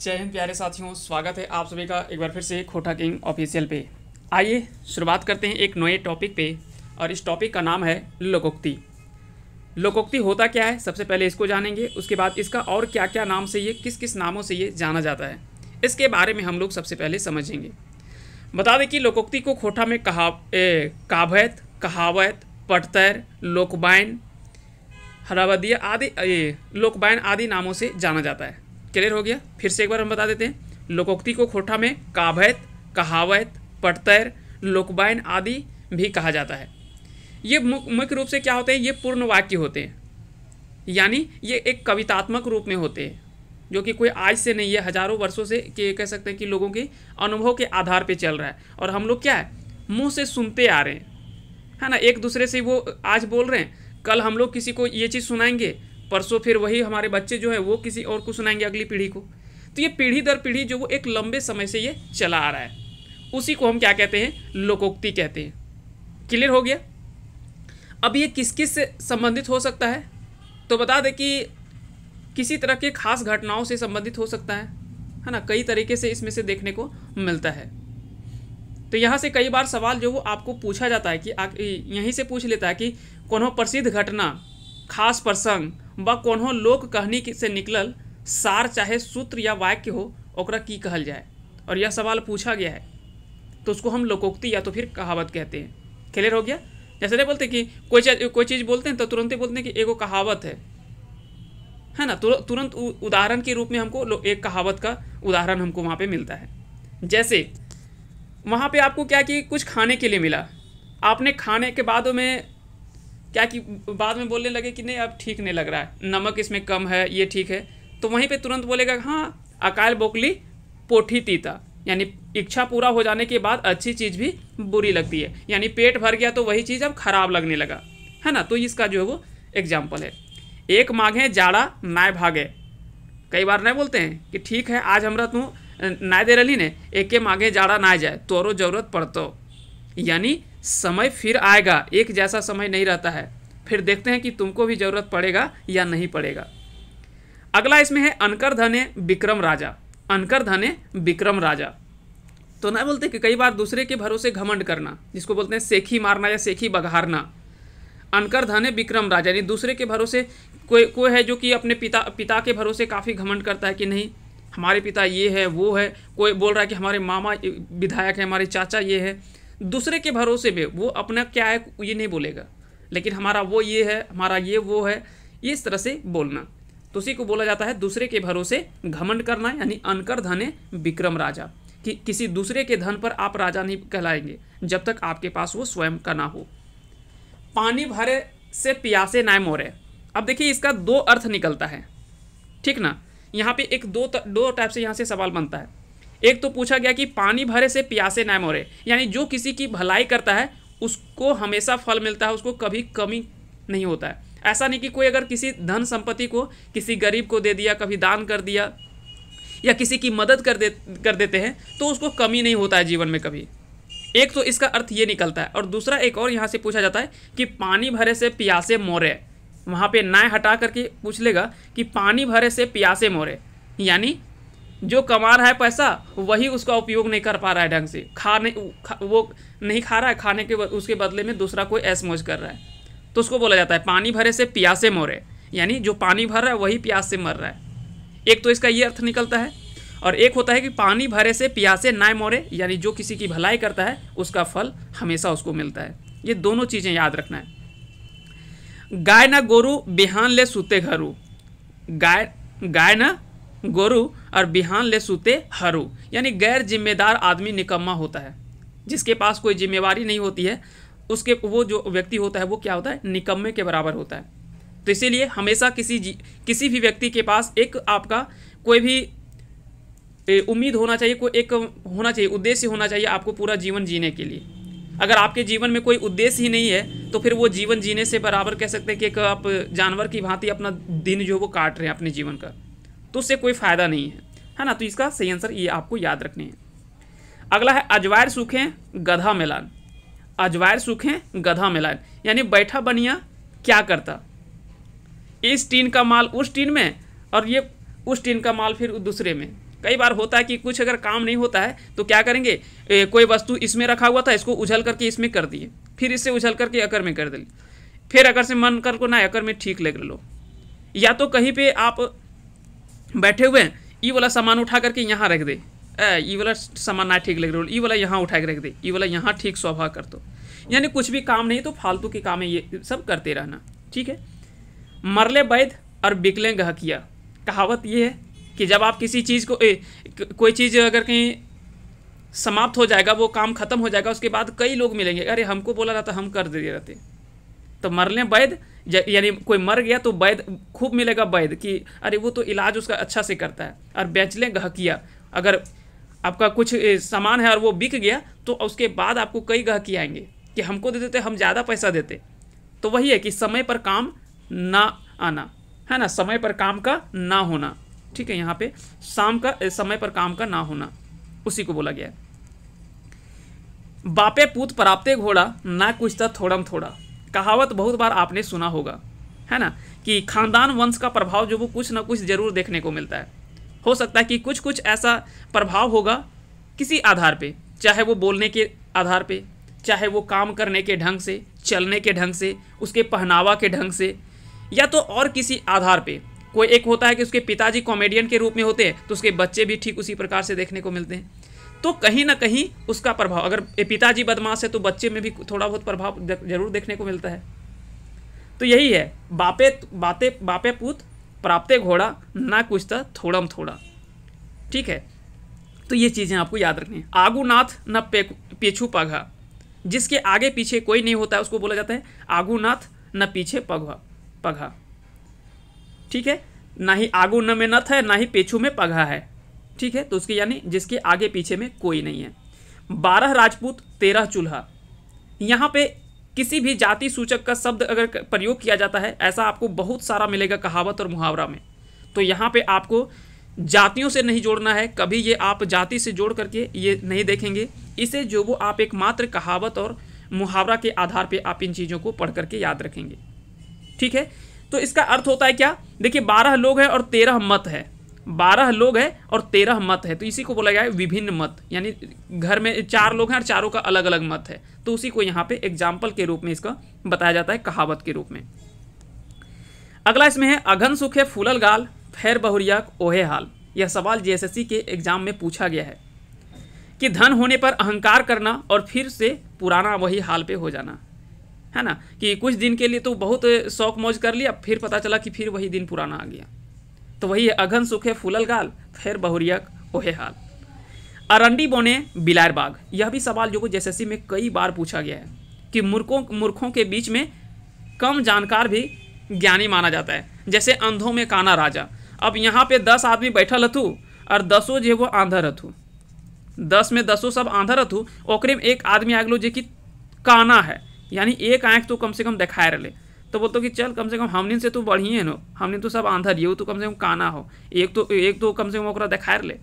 जय हिंद प्यारे साथियों स्वागत है आप सभी का एक बार फिर से खोटा किंग ऑफिशियल पे आइए शुरुआत करते हैं एक नए टॉपिक पे और इस टॉपिक का नाम है लोकोक्ति लोकोक्ति होता क्या है सबसे पहले इसको जानेंगे उसके बाद इसका और क्या क्या नाम से ये किस किस नामों से ये जाना जाता है इसके बारे में हम लोग सबसे पहले समझेंगे बता दें कि लोकोक्ति को खोटा में कहा ए, कावैत कहावत पटतर लोकबायन हरावदिया आदि लोकबायन आदि नामों से जाना जाता है क्लियर हो गया फिर से एक बार हम बता देते हैं लोकोक्ति को खोटा में काभैत कहावत पटतैर लोकबायन आदि भी कहा जाता है ये मुख्य रूप से क्या होते हैं ये पूर्ण वाक्य होते हैं यानी ये एक कवितात्मक रूप में होते हैं जो कि कोई आज से नहीं है हजारों वर्षों से कि कह सकते हैं कि लोगों के अनुभव के आधार पे चल रहा है और हम लोग क्या है मुंह से सुनते आ रहे हैं है ना एक दूसरे से वो आज बोल रहे हैं कल हम लोग किसी को ये चीज़ सुनाएंगे परसों फिर वही हमारे बच्चे जो है वो किसी और को सुनाएंगे अगली पीढ़ी को तो ये पीढ़ी दर पीढ़ी जो वो एक लंबे समय से ये चला आ रहा है उसी को हम क्या कहते हैं लोकोक्ति कहते हैं क्लियर हो गया अब ये किस किस से संबंधित हो सकता है तो बता दें कि किसी तरह के खास घटनाओं से संबंधित हो सकता है है ना कई तरीके से इसमें से देखने को मिलता है तो यहाँ से कई बार सवाल जो वो आपको पूछा जाता है कि यहीं से पूछ लेता है कि कोनो प्रसिद्ध घटना खास प्रसंग व कोनो लोक कहनी से निकलल सार चाहे सूत्र या वाक्य हो ओकरा की कहल जाए और यह सवाल पूछा गया है तो उसको हम लोकोक्ति या तो फिर कहावत कहते हैं क्लियर हो गया जैसे नहीं बोलते कि कोई चीज कोई चीज़ बोलते हैं तो तुरंत ही बोलते हैं कि एगो कहावत है है ना तुरंत उदाहरण के रूप में हमको एक कहावत का उदाहरण हमको वहाँ पे मिलता है जैसे वहाँ पे आपको क्या कि कुछ खाने के लिए मिला आपने खाने के बाद में क्या कि बाद में बोलने लगे कि नहीं अब ठीक नहीं लग रहा है नमक इसमें कम है ये ठीक है तो वहीं पे तुरंत बोलेगा हाँ अकाल बोकली पोठी तीता यानी इच्छा पूरा हो जाने के बाद अच्छी चीज़ भी बुरी लगती है यानी पेट भर गया तो वही चीज़ अब खराब लगने लगा है ना तो इसका जो है वो एग्जाम्पल है एक माघे जाड़ा नाय भागे कई बार नहीं बोलते हैं कि ठीक है आज हमारा तू नाय दे रही ने एक माघे जाड़ा ना जाए तोरों जरूरत पड़तो यानी समय फिर आएगा एक जैसा समय नहीं रहता है फिर देखते हैं कि तुमको भी जरूरत पड़ेगा या नहीं पड़ेगा अगला इसमें है अनकर धने विक्रम राजा अनकर धने विक्रम राजा तो ना बोलते कि कई बार दूसरे के भरोसे घमंड करना जिसको बोलते हैं सेखी मारना या सेखी बघारना अनकर धने विक्रम राजा यानी दूसरे के भरोसे कोई कोई है जो कि अपने पिता पिता के भरोसे काफ़ी घमंड करता है कि नहीं हमारे पिता ये है वो है कोई बोल रहा है कि हमारे मामा विधायक है हमारे चाचा ये है दूसरे के भरोसे पे वो अपना क्या है ये नहीं बोलेगा लेकिन हमारा वो ये है हमारा ये वो है इस तरह से बोलना तो उसी को बोला जाता है दूसरे के भरोसे घमंड करना यानी अनकर धने विक्रम राजा कि किसी दूसरे के धन पर आप राजा नहीं कहलाएंगे जब तक आपके पास वो स्वयं का ना हो पानी भरे से प्यासे ना मोरे अब देखिए इसका दो अर्थ निकलता है ठीक ना यहाँ पे एक दो दो टाइप से यहाँ से सवाल बनता है एक तो पूछा गया कि पानी भरे से प्यासे ना मोरे यानी जो किसी की भलाई करता है उसको हमेशा फल मिलता है उसको कभी कमी नहीं होता है ऐसा नहीं कि कोई अगर किसी धन संपत्ति को किसी गरीब को दे दिया कभी दान कर दिया या किसी की मदद कर दे कर देते हैं तो उसको कमी नहीं होता है जीवन में कभी एक तो इसका अर्थ ये निकलता है और दूसरा एक और यहाँ से पूछा जाता है कि पानी भरे से प्यासे मोरे वहाँ पे नाय हटा करके पूछ लेगा कि पानी भरे से प्यासे मोरे यानी जो कमा रहा है पैसा वही उसका उपयोग नहीं कर पा रहा है ढंग से खाने खा, वो नहीं खा रहा है खाने के उसके बदले में दूसरा कोई ऐस मौज कर रहा है तो उसको बोला जाता है पानी भरे से प्यासे मोरे यानी जो पानी भर रहा है वही प्यास से मर रहा है एक तो इसका ये अर्थ निकलता है और एक होता है कि पानी भरे से प्यासे ना मोरे यानी जो किसी की भलाई करता है उसका फल हमेशा उसको मिलता है ये दोनों चीज़ें याद रखना है गाय ना गोरू बिहान ले सूते घरू गाय गाय ना गोरु और बिहान ले सूते हरू यानी गैर जिम्मेदार आदमी निकम्मा होता है जिसके पास कोई जिम्मेवारी नहीं होती है उसके वो जो व्यक्ति होता है वो क्या होता है निकम्मे के बराबर होता है तो इसीलिए हमेशा किसी किसी भी व्यक्ति के पास एक आपका कोई भी उम्मीद होना चाहिए कोई एक होना चाहिए उद्देश्य होना चाहिए आपको पूरा जीवन जीने के लिए अगर आपके जीवन में कोई उद्देश्य ही नहीं है तो फिर वो जीवन जीने से बराबर कह सकते हैं कि एक आप जानवर की भांति अपना दिन जो वो काट रहे हैं अपने जीवन का तो उससे कोई फ़ायदा नहीं है है ना तो इसका सही आंसर ये आपको याद रखने हैं अगला है अजवायर सूखें गधा मिलान अजवायर सूखें गधा मिलान यानी बैठा बनिया क्या करता इस टीन का माल उस टीन में और ये उस टीन का माल फिर दूसरे में कई बार होता है कि कुछ अगर काम नहीं होता है तो क्या करेंगे ए, कोई वस्तु इसमें रखा हुआ था इसको उछल करके इसमें कर दिए फिर इससे उछल करके अकर में कर दिए फिर अगर से मन कर को ना अकर में ठीक लग लो या तो कहीं पे आप बैठे हुए हैं ई वाला सामान उठा करके यहाँ रख दे ये वाला सामान ना ठीक लग रहा ई वाला यहाँ उठा के रख दे ई वाला यहाँ ठीक स्वभाव कर दो यानी कुछ भी काम नहीं तो फालतू के काम है ये सब करते रहना ठीक है मरले बैद और बिकले किया कहावत ये है कि जब आप किसी चीज़ को ए, कोई चीज़ अगर कहीं समाप्त हो जाएगा वो काम ख़त्म हो जाएगा उसके बाद कई लोग मिलेंगे अरे हमको बोला रहता हम कर दे रहते तो मरले बैद यानी कोई मर गया तो वैद खूब मिलेगा वैद कि अरे वो तो इलाज उसका अच्छा से करता है और बेच लें गहकिया अगर आपका कुछ सामान है और वो बिक गया तो उसके बाद आपको कई गहकी आएंगे कि हमको दे देते हम ज़्यादा पैसा देते तो वही है कि समय पर काम ना आना है ना समय पर काम का ना होना ठीक है यहाँ पे शाम का समय पर काम का ना होना उसी को बोला गया है बापे पूत पराप्ते घोड़ा ना कुछ था थोड़म थोड़ा कहावत बहुत बार आपने सुना होगा है ना कि खानदान वंश का प्रभाव जो वो कुछ ना कुछ ज़रूर देखने को मिलता है हो सकता है कि कुछ कुछ ऐसा प्रभाव होगा किसी आधार पे चाहे वो बोलने के आधार पे चाहे वो काम करने के ढंग से चलने के ढंग से उसके पहनावा के ढंग से या तो और किसी आधार पे कोई एक होता है कि उसके पिताजी कॉमेडियन के रूप में होते हैं तो उसके बच्चे भी ठीक उसी प्रकार से देखने को मिलते हैं तो कहीं ना कहीं उसका प्रभाव अगर पिताजी बदमाश है तो बच्चे में भी थोड़ा बहुत प्रभाव जरूर देखने को मिलता है तो यही है बापे बाते बापे पूत प्राप्ते घोड़ा ना कुछ था थोड़म थोड़ा ठीक है तो ये चीज़ें आपको याद रखनी है आगू नाथ न पे, पेछू पघा जिसके आगे पीछे कोई नहीं होता है उसको बोला जाता है आगू नाथ न पीछे पघा पघा ठीक है ना ही आगू न में नथ है ना ही पेछू में पघा है ठीक है तो उसके यानी जिसके आगे पीछे में कोई नहीं है बारह राजपूत तेरह चूल्हा यहाँ पे किसी भी जाति सूचक का शब्द अगर प्रयोग किया जाता है ऐसा आपको बहुत सारा मिलेगा कहावत और मुहावरा में तो यहाँ पे आपको जातियों से नहीं जोड़ना है कभी ये आप जाति से जोड़ करके ये नहीं देखेंगे इसे जो वो आप एकमात्र कहावत और मुहावरा के आधार पर आप इन चीज़ों को पढ़ करके याद रखेंगे ठीक है तो इसका अर्थ होता है क्या देखिए बारह लोग हैं और तेरह मत है बारह लोग हैं और तेरह मत है तो इसी को बोला गया है विभिन्न मत यानी घर में चार लोग हैं और चारों का अलग अलग मत है तो उसी को यहाँ पे एग्जाम्पल के रूप में इसका बताया जाता है कहावत के रूप में अगला इसमें है अघन सुख है फूलल गाल फैर बहुरिया ओहे हाल यह सवाल जेएसएससी के एग्जाम में पूछा गया है कि धन होने पर अहंकार करना और फिर से पुराना वही हाल पे हो जाना है ना कि कुछ दिन के लिए तो बहुत शौक मौज कर लिया फिर पता चला कि फिर वही दिन पुराना आ गया तो वही है अघन सुखे फूलल गाल फिर बहुरियक ओहे हाल अरंडी बोने बिलार बाग यह भी सवाल जो जेएसएससी में कई बार पूछा गया है कि मूर्खों मूर्खों के बीच में कम जानकार भी ज्ञानी माना जाता है जैसे अंधों में काना राजा अब यहाँ पे दस आदमी बैठल रथु और दसों जो वो आंधा हथू दस में दसों सब आंधा रथु ओकरे में एक आदमी आ गलो जो कि काना है यानी एक आँख तो कम से कम दिखाए रहे तो बोलते कि चल कम से कम हमने से तू बढ़िए नो हमने तो सब आंधा रही तो तू कम से कम काना हो एक तो एक तो कम से कम ओकरा दिखा ले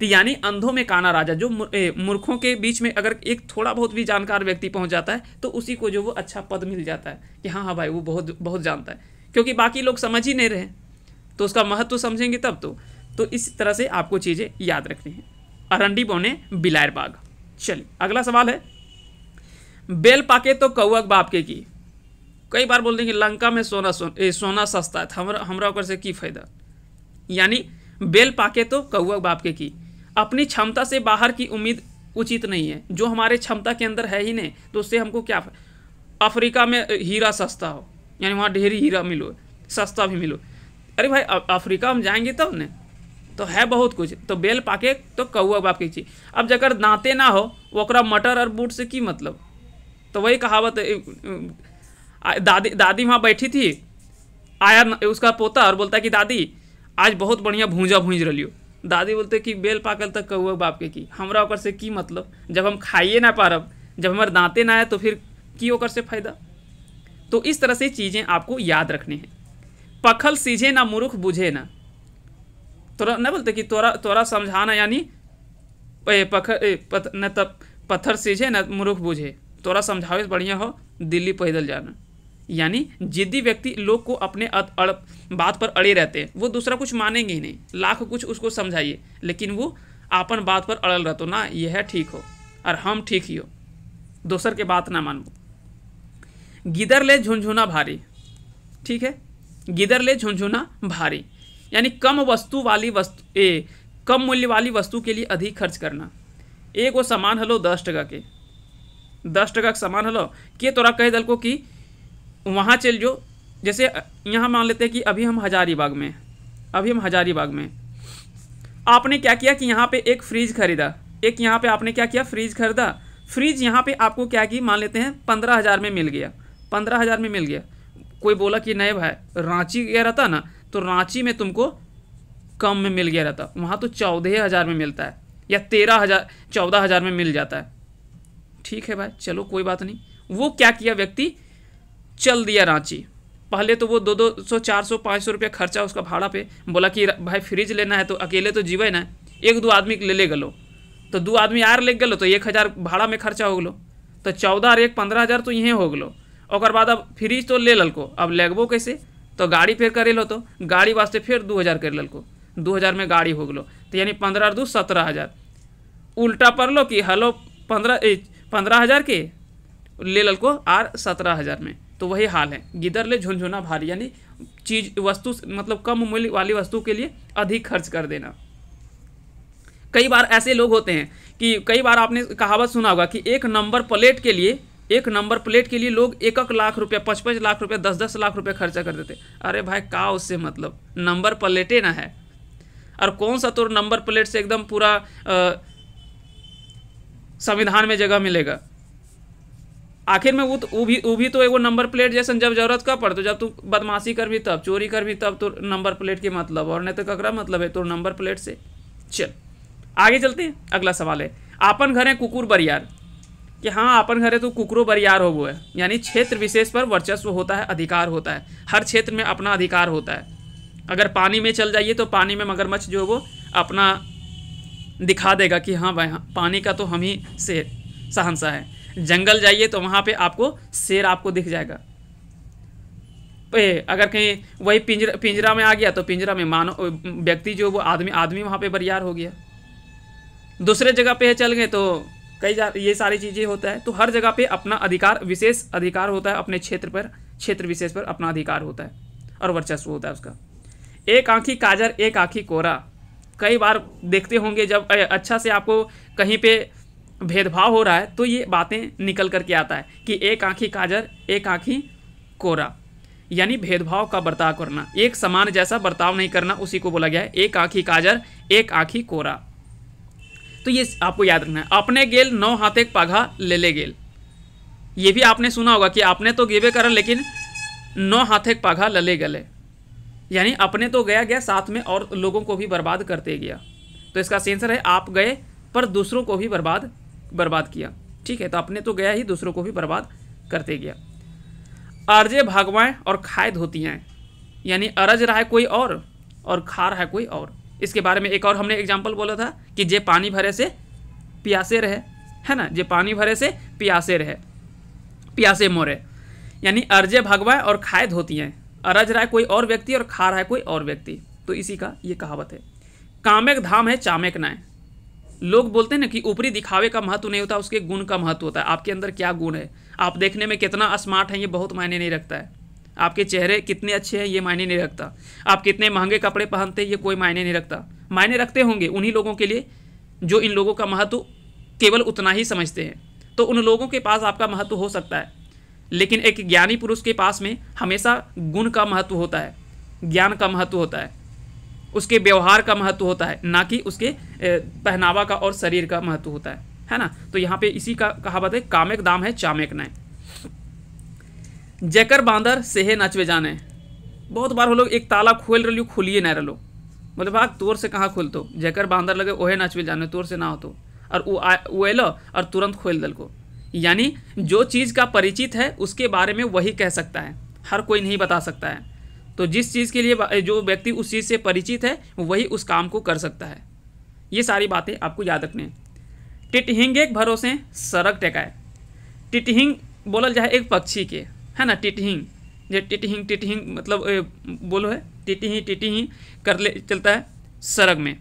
तो यानी अंधों में काना राजा जो मूर्खों के बीच में अगर एक थोड़ा बहुत भी जानकार व्यक्ति पहुंच जाता है तो उसी को जो वो अच्छा पद मिल जाता है कि हाँ हाँ भाई वो बहुत बहुत जानता है क्योंकि बाकी लोग समझ ही नहीं रहे तो उसका महत्व समझेंगे तब तो तो इस तरह से आपको चीज़ें याद रखनी है अरंडी बोने बिलायर बाग चलिए अगला सवाल है बेल पाके तो कौक बाप के की कई बार बोल हैं कि लंका में सोना सोन, ए, सोना सस्ता है तो हमरा हमरा ओकर से की फायदा यानी बेल पाके तो कौआ बाप के की अपनी क्षमता से बाहर की उम्मीद उचित नहीं है जो हमारे क्षमता के अंदर है ही नहीं तो उससे हमको क्या अफ्रीका में हीरा सस्ता हो यानी वहाँ ढेरी हीरा मिलो सस्ता भी मिलो अरे भाई अफ्रीका हम जाएंगे तब तो न तो है बहुत कुछ तो बेल पाके तो कौआ बाप की चीज अब जगह दाँते ना हो वो मटर और बूट से की मतलब तो वही कहावत दादी दादी वहाँ बैठी थी आया उसका पोता और बोलता कि दादी आज बहुत बढ़िया भूंजा भूंज रही दादी बोलते कि बेल पाकल तक कौ बाप के की हमारा ओकर से की मतलब जब हम खाइए ना पारब जब हमारे दाँते ना आए तो फिर की ओकर से फायदा तो इस तरह से चीज़ें आपको याद रखनी है पखल सीझे ना मुरुख बुझे ना तोरा ना बोलते कि तोरा तोरा समझाना यानी पखर पत, न तब पत्थर सीझे ना मुरुख बुझे तोरा समझावे बढ़िया हो दिल्ली पैदल जाना यानी जिद्दी व्यक्ति लोग को अपने अड़, बात पर अड़े रहते हैं वो दूसरा कुछ मानेंगे ही नहीं लाख कुछ उसको समझाइए लेकिन वो अपन बात पर अड़ल रहते हो तो ना यह ठीक हो और हम ठीक ही हो दोसर के बात ना मानबो गिदर ले झुनझुना भारी ठीक है गिदर ले झुनझुना भारी यानी कम वस्तु वाली वस्तु ए, कम मूल्य वाली वस्तु के लिए अधिक खर्च करना एक वो सामान हलो दस टका के दस टका का सामान हलो के तोरा कह दल को कि वहाँ चल जो जैसे यहाँ मान लेते हैं कि अभी हम हजारीबाग में अभी हम हजारीबाग में आपने क्या किया कि यहाँ पे एक फ्रिज खरीदा एक यहाँ पे आपने क्या किया फ्रिज खरीदा फ्रिज यहाँ पे आपको क्या की मान लेते हैं पंद्रह हज़ार में मिल गया पंद्रह हज़ार में मिल गया कोई बोला कि नहीं भाई रांची गया रहता ना तो रांची में तुमको कम में मिल गया रहता वहाँ तो चौदह हज़ार में मिलता है या तेरह हज़ार चौदह हज़ार में मिल जाता है ठीक है भाई चलो कोई बात नहीं वो क्या किया व्यक्ति चल दिया रांची पहले तो वो दो दो सौ चार सौ पाँच सौ रुपया खर्चा उसका भाड़ा पे बोला कि भाई फ्रिज लेना है तो अकेले तो जीवे ना एक दो आदमी ले ले गलो तो दो आदमी आर ले गलो तो एक हज़ार भाड़ा में खर्चा हो गलो तो चौदह और एक पंद्रह हज़ार तो यहीं हो गलो और बाद अब फ्रिज तो ले ललको अब लेगबो कैसे तो गाड़ी फिर करे लो तो गाड़ी वास्ते फिर दो हज़ार कर ललको दो हज़ार में गाड़ी हो गलो तो यानी पंद्रह और दो सत्रह हज़ार उल्टा पड़ लो कि हलो पंद्रह पंद्रह हज़ार के ले ललको आर सत्रह हज़ार में तो वही हाल है गिदर ले झुंझुना भारी यानी चीज वस्तु मतलब कम मूल्य वाली वस्तु के लिए अधिक खर्च कर देना कई बार ऐसे लोग होते हैं कि कई बार आपने कहावत सुना होगा कि एक नंबर प्लेट के लिए एक नंबर प्लेट के लिए लोग एक एक लाख रुपया पचपच लाख रुपया दस दस लाख रुपया खर्चा कर देते अरे भाई का उससे मतलब नंबर प्लेटे ना है और कौन सा तो नंबर प्लेट से एकदम पूरा संविधान में जगह मिलेगा आखिर में वो तो वो भी वो भी तो एगो नंबर प्लेट जैसे जब जरूरत कब तो जब तू बदमाशी कर भी तब चोरी कर भी तब तो नंबर प्लेट के मतलब और नहीं तो ककरा मतलब है तो नंबर प्लेट से चल आगे चलते हैं अगला सवाल है आपन घर है कुकुर बरियार कि हाँ अपन घर है तो कुकरो बरियार हो वो है यानी क्षेत्र विशेष पर वर्चस्व होता है अधिकार होता है हर क्षेत्र में अपना अधिकार होता है अगर पानी में चल जाइए तो पानी में मगरमच्छ जो है वो अपना दिखा देगा कि हाँ भाई हाँ पानी का तो हम ही से सहनसा है जंगल जाइए तो वहाँ पे आपको शेर आपको दिख जाएगा ए, अगर कहीं वही पिंजरा पिंजरा में आ गया तो पिंजरा में मानव व्यक्ति जो वो आदमी आदमी वहाँ पे बरियार हो गया दूसरे जगह पे चल गए तो कई ये सारी चीज़ें होता है तो हर जगह पे अपना अधिकार विशेष अधिकार होता है अपने क्षेत्र पर क्षेत्र विशेष पर अपना अधिकार होता है और वर्चस्व होता है उसका एक आँखी काजर एक आँखी कोरा कई बार देखते होंगे जब अच्छा से आपको कहीं पे भेदभाव हो रहा है तो ये बातें निकल कर के आता है कि एक आँखी काजर एक आँखी कोरा यानी भेदभाव का बर्ताव करना एक समान जैसा बर्ताव नहीं करना उसी को बोला गया है एक आँखी काजर एक आँखी कोरा तो ये आपको याद रखना है अपने गेल नौ हाथे पाघा ले ले गेल ये भी आपने सुना होगा कि आपने तो गेवे करा लेकिन नौ हाथे पाघा लले गले यानी अपने तो गया गया साथ में और लोगों को भी बर्बाद करते गया तो इसका सेंसर है आप गए पर दूसरों को भी बर्बाद बर्बाद किया ठीक है तो अपने तो गया ही दूसरों को भी बर्बाद करते गया अर्जे भागवाएँ और खाए धोतियाँ यानी अरज रहा है कोई और और खा रहा है कोई और इसके बारे में एक और हमने एग्जाम्पल बोला था कि जे पानी भरे से प्यासे रहे है ना जे पानी भरे से प्यासे रहे प्यासे मोरे यानी अर्जे भगवाएँ और खाए धोती हैं अरज रहा है कोई और व्यक्ति और खा रहा है कोई और व्यक्ति तो इसी का ये कहावत है कामेक धाम है चामेक नाए लोग बोलते हैं ना कि ऊपरी दिखावे का महत्व नहीं होता उसके गुण का महत्व होता है आपके अंदर क्या गुण है आप देखने में कितना स्मार्ट है ये बहुत मायने नहीं रखता है आपके चेहरे कितने अच्छे हैं ये मायने नहीं रखता आप कितने महंगे कपड़े पहनते हैं ये कोई मायने नहीं रखता मायने रखते होंगे उन्हीं लोगों के लिए जो इन लोगों का महत्व केवल उतना ही समझते हैं तो उन लोगों के पास आपका महत्व हो सकता है लेकिन एक ज्ञानी पुरुष के पास में हमेशा गुण का महत्व होता है ज्ञान का महत्व होता है उसके व्यवहार का महत्व होता है ना कि उसके पहनावा का और शरीर का महत्व होता है है ना तो यहाँ पे इसी का कहावत है कामेक दाम है चामेक नए जैकर बांदर सेहे नचवे जाने बहुत बार हो लोग एक ताला खोल रलो खुलिए ना रलो बोले भाग तोर से कहाँ खुलतो जैकर बांदर लगे ओहे नचवे जाने तोर से ना हो तो और वो वो और तुरंत खोल दल को यानी जो चीज़ का परिचित है उसके बारे में वही कह सकता है हर कोई नहीं बता सकता है तो जिस चीज़ के लिए जो व्यक्ति उस चीज़ से परिचित है वही उस काम को कर सकता है ये सारी बातें आपको याद रखने टिटहिंग एक भरोसे सरक टेकाए टिटहिंग बोला जाए एक पक्षी के है ना टिटहिंग जो टिटहिंग टिटहिंग मतलब ए, बोलो है टिटही टिटही कर ले चलता है सरग में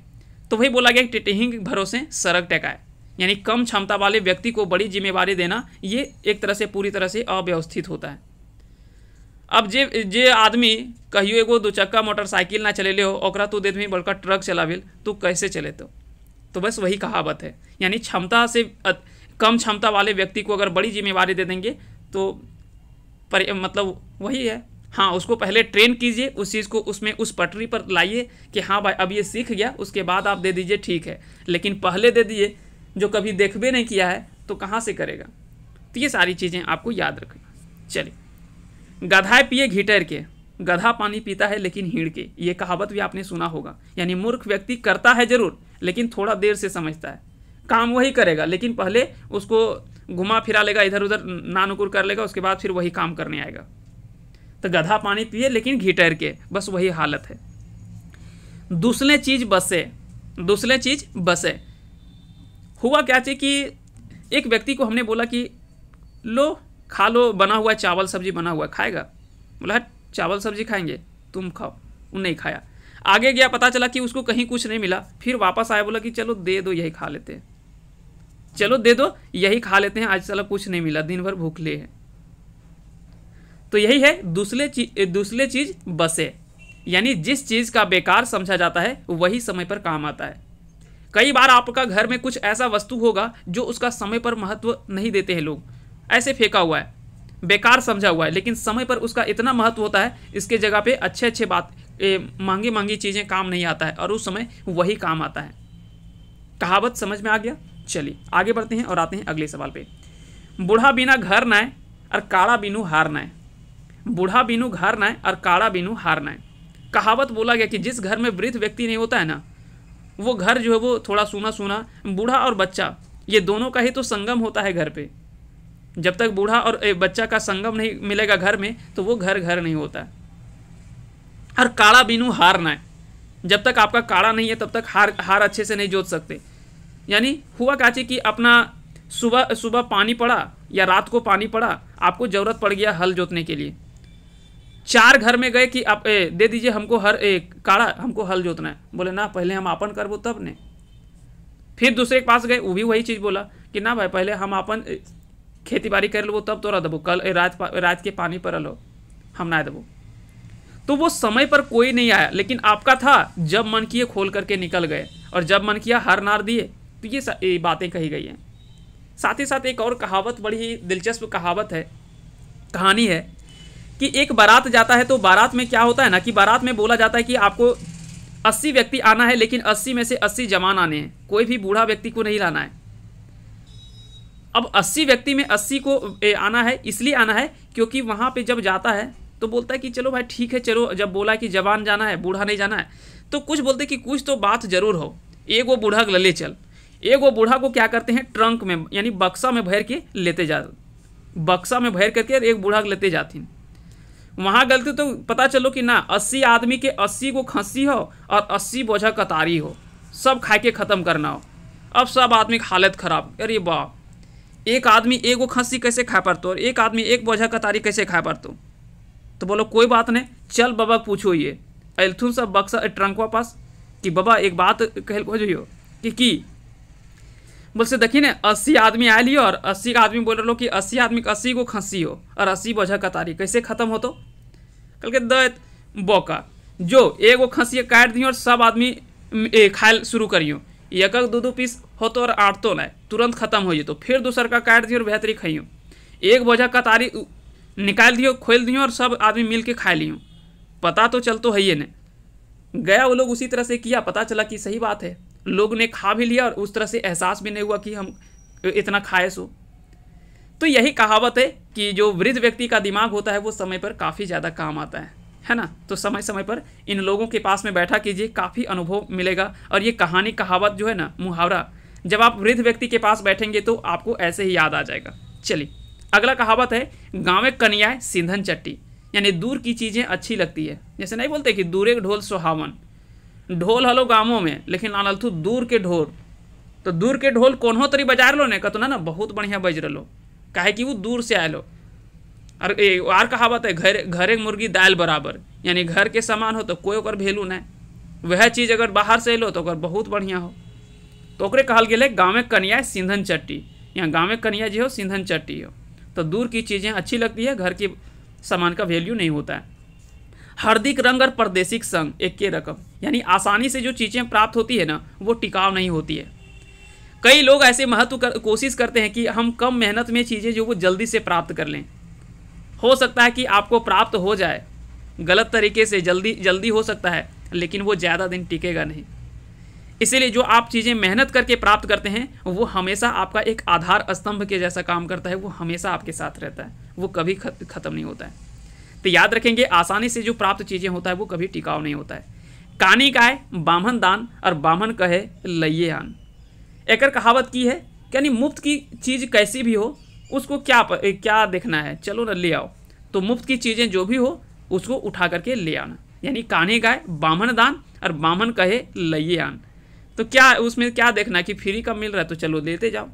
तो वही बोला गया कि टिटहिंग भरोसे सड़क टेकाए यानी कम क्षमता वाले व्यक्ति को बड़ी जिम्मेवारी देना ये एक तरह से पूरी तरह से अव्यवस्थित होता है अब जे जे आदमी कहियो एगो दो चक्का मोटरसाइकिल ना ले हो ओकरा तू दे बड़का ट्रक चलाबिल तू कैसे चले तो तो बस वही कहावत है यानी क्षमता से कम क्षमता वाले व्यक्ति को अगर बड़ी जिम्मेवारी दे देंगे तो पर मतलब वही है हाँ उसको पहले ट्रेन कीजिए उस चीज़ को उसमें उस पटरी पर लाइए कि हाँ भाई अब ये सीख गया उसके बाद आप दे दीजिए ठीक है लेकिन पहले दे दिए जो कभी देख भी नहीं किया है तो कहाँ से करेगा तो ये सारी चीज़ें आपको याद रखना चलिए गधाए पिए घीटर के गधा पानी पीता है लेकिन हीड़ के ये कहावत भी आपने सुना होगा यानी मूर्ख व्यक्ति करता है जरूर लेकिन थोड़ा देर से समझता है काम वही करेगा लेकिन पहले उसको घुमा फिरा लेगा इधर उधर नानुकुर कर लेगा उसके बाद फिर वही काम करने आएगा तो गधा पानी पिए लेकिन घिटर के बस वही हालत है दूसरे चीज बसे दूसरे चीज बसे हुआ क्या चाहिए कि एक व्यक्ति को हमने बोला कि लो खा लो बना हुआ चावल सब्जी बना हुआ खाएगा बोला चावल सब्जी खाएंगे तुम खाओ नहीं खाया आगे गया पता चला कि उसको कहीं कुछ नहीं मिला फिर वापस आया बोला कि चलो दे दो यही खा लेते हैं चलो दे दो यही खा लेते हैं आज चलो कुछ नहीं मिला दिन भर भूख ले है तो यही है दूसरे चीज दूसरे चीज बसे यानी जिस चीज़ का बेकार समझा जाता है वही समय पर काम आता है कई बार आपका घर में कुछ ऐसा वस्तु होगा जो उसका समय पर महत्व नहीं देते हैं लोग ऐसे फेंका हुआ है बेकार समझा हुआ है लेकिन समय पर उसका इतना महत्व होता है इसके जगह पे अच्छे अच्छे बात महंगी महंगी चीज़ें काम नहीं आता है और उस समय वही काम आता है कहावत समझ में आ गया चलिए आगे बढ़ते हैं और आते हैं अगले सवाल पे बूढ़ा बिना घर नाए और काड़ा बिनू हार नाए बूढ़ा बिनू घर नाए और काड़ा बिनू हार ना कहावत बोला गया कि जिस घर में वृद्ध व्यक्ति नहीं होता है ना वो घर जो है वो थोड़ा सूना सूना बूढ़ा और बच्चा ये दोनों का ही तो संगम होता है घर पे जब तक बूढ़ा और बच्चा का संगम नहीं मिलेगा घर में तो वो घर घर नहीं होता और काड़ा बिनू हार ना है जब तक आपका काड़ा नहीं है तब तक हार हार अच्छे से नहीं जोत सकते यानी हुआ काची कि अपना सुबह सुबह पानी पड़ा या रात को पानी पड़ा आपको ज़रूरत पड़ गया हल जोतने के लिए चार घर में गए कि आप ए, दे दीजिए हमको हर एक काड़ा हमको हल जोतना है बोले ना पहले हम आपन करबो तब ने फिर दूसरे के पास गए वो भी वही चीज़ बोला कि ना भाई पहले हम आपन खेती बाड़ी कर लेबो तब तोरा देबो कल रात रात के पानी पर लो हम ना देबो तो वो समय पर कोई नहीं आया लेकिन आपका था जब मन किए खोल करके निकल गए और जब मन किया हर नार दिए तो ये, ये बातें कही गई हैं साथ ही साथ एक और कहावत बड़ी ही दिलचस्प कहावत है कहानी है कि एक बारात जाता है तो बारात में क्या होता है ना कि बारात में बोला जाता है कि आपको अस्सी व्यक्ति आना है लेकिन अस्सी में से अस्सी जवान आने हैं कोई भी बूढ़ा व्यक्ति को नहीं लाना है अब 80 व्यक्ति में 80 को आना है इसलिए आना है क्योंकि वहाँ पे जब जाता है तो बोलता है कि चलो भाई ठीक है चलो जब बोला कि जवान जाना है बूढ़ा नहीं जाना है तो कुछ बोलते कि कुछ तो बात जरूर हो एक वो बूढ़ा ले चल एक वो बूढ़ा को क्या करते हैं ट्रंक में यानी बक्सा में भर के लेते जा बक्सा में भर करके एक बूढ़ा लेते जाती हैं वहाँ गलती तो पता चलो कि ना अस्सी आदमी के अस्सी को खसी हो और अस्सी बोझा कतारी हो सब खा के ख़त्म करना हो अब सब आदमी की हालत ख़राब अरे बा एक आदमी एगो खांसी कैसे खा पारतो और एक आदमी एक बोझा कतारी कैसे खा पारतो तो बोलो कोई बात नहीं चल बाबा पूछो ये अल्थुन सब बक्सा ट्रंकवा पास कि बाबा एक बात कह हो जो कि की बोल से देखिए ना अस्सी आदमी आए लियो और अस्सी का आदमी बोल रहे कि अस्सी आदमी अस्सी गो खांसी हो और अस्सी बोझा कतारी कैसे खत्म हो तो कल के दैत बौका जो एगो खांसी काट दियो और सब आदमी खाए शुरू करियो एक दो दो पीस हो तो और आठ तो नहीं तुरंत खत्म हो तो फिर दूसर का काट दियो और बेहतरी खाइयो एक बोझा कतारी निकाल दियो खोल दियो और सब आदमी मिल के खा लियो पता तो चल तो है ही नहीं गया वो लोग उसी तरह से किया पता चला कि सही बात है लोग ने खा भी लिया और उस तरह से एहसास भी नहीं हुआ कि हम इतना खाए सो तो यही कहावत है कि जो वृद्ध व्यक्ति का दिमाग होता है वो समय पर काफ़ी ज़्यादा काम आता है है ना तो समय समय पर इन लोगों के पास में बैठा कीजिए काफ़ी अनुभव मिलेगा और ये कहानी कहावत जो है ना मुहावरा जब आप वृद्ध व्यक्ति के पास बैठेंगे तो आपको ऐसे ही याद आ जाएगा चलिए अगला कहावत है गाँव कनियाए सिंधन चट्टी यानी दूर की चीज़ें अच्छी लगती है जैसे नहीं बोलते कि दूर एक ढोल सुहावन ढोल हलो गाँवों में लेकिन लालथू दूर के ढोल तो दूर के ढोल कोनो तरी बजा लो ने कतो ना ना बहुत बढ़िया बज रहो काहे कि वो दूर से आए लो और ए आर कहावत है घर घर एक मुर्गी दाल बराबर यानी घर के सामान हो तो कोई और वैल्यू नहीं वह चीज़ अगर बाहर से लो तो बहुत बढ़िया हो तो ओकरे कहल गया गाँव में कनिया सिंधन चट्टी यहाँ गाँव में कनिया जी हो सिंधन चट्टी हो तो दूर की चीज़ें अच्छी लगती है घर के सामान का वैल्यू नहीं होता है हार्दिक रंग और प्रदेशिक संग एक के रकम यानी आसानी से जो चीज़ें प्राप्त होती है ना वो टिकाव नहीं होती है कई लोग ऐसे महत्व कर, कोशिश करते हैं कि हम कम मेहनत में चीज़ें जो वो जल्दी से प्राप्त कर लें हो सकता है कि आपको प्राप्त हो जाए गलत तरीके से जल्दी जल्दी हो सकता है लेकिन वो ज़्यादा दिन टिकेगा नहीं इसीलिए जो आप चीज़ें मेहनत करके प्राप्त करते हैं वो हमेशा आपका एक आधार स्तंभ के जैसा काम करता है वो हमेशा आपके साथ रहता है वो कभी ख़त्म नहीं होता है तो याद रखेंगे आसानी से जो प्राप्त चीज़ें होता है वो कभी टिकाऊ नहीं होता है कानी है ब्राह्मण दान और ब्राह्मण कहे लइे आन एकर कहावत की है यानी मुफ्त की चीज़ कैसी भी हो उसको क्या क्या देखना है चलो ना ले आओ तो मुफ्त की चीज़ें जो भी हो उसको उठा करके ले आना यानी का गाय ब्राह्मण दान और ब्राह्मण कहे लइए आन तो क्या उसमें क्या देखना कि फ्री का मिल रहा है तो चलो लेते जाओ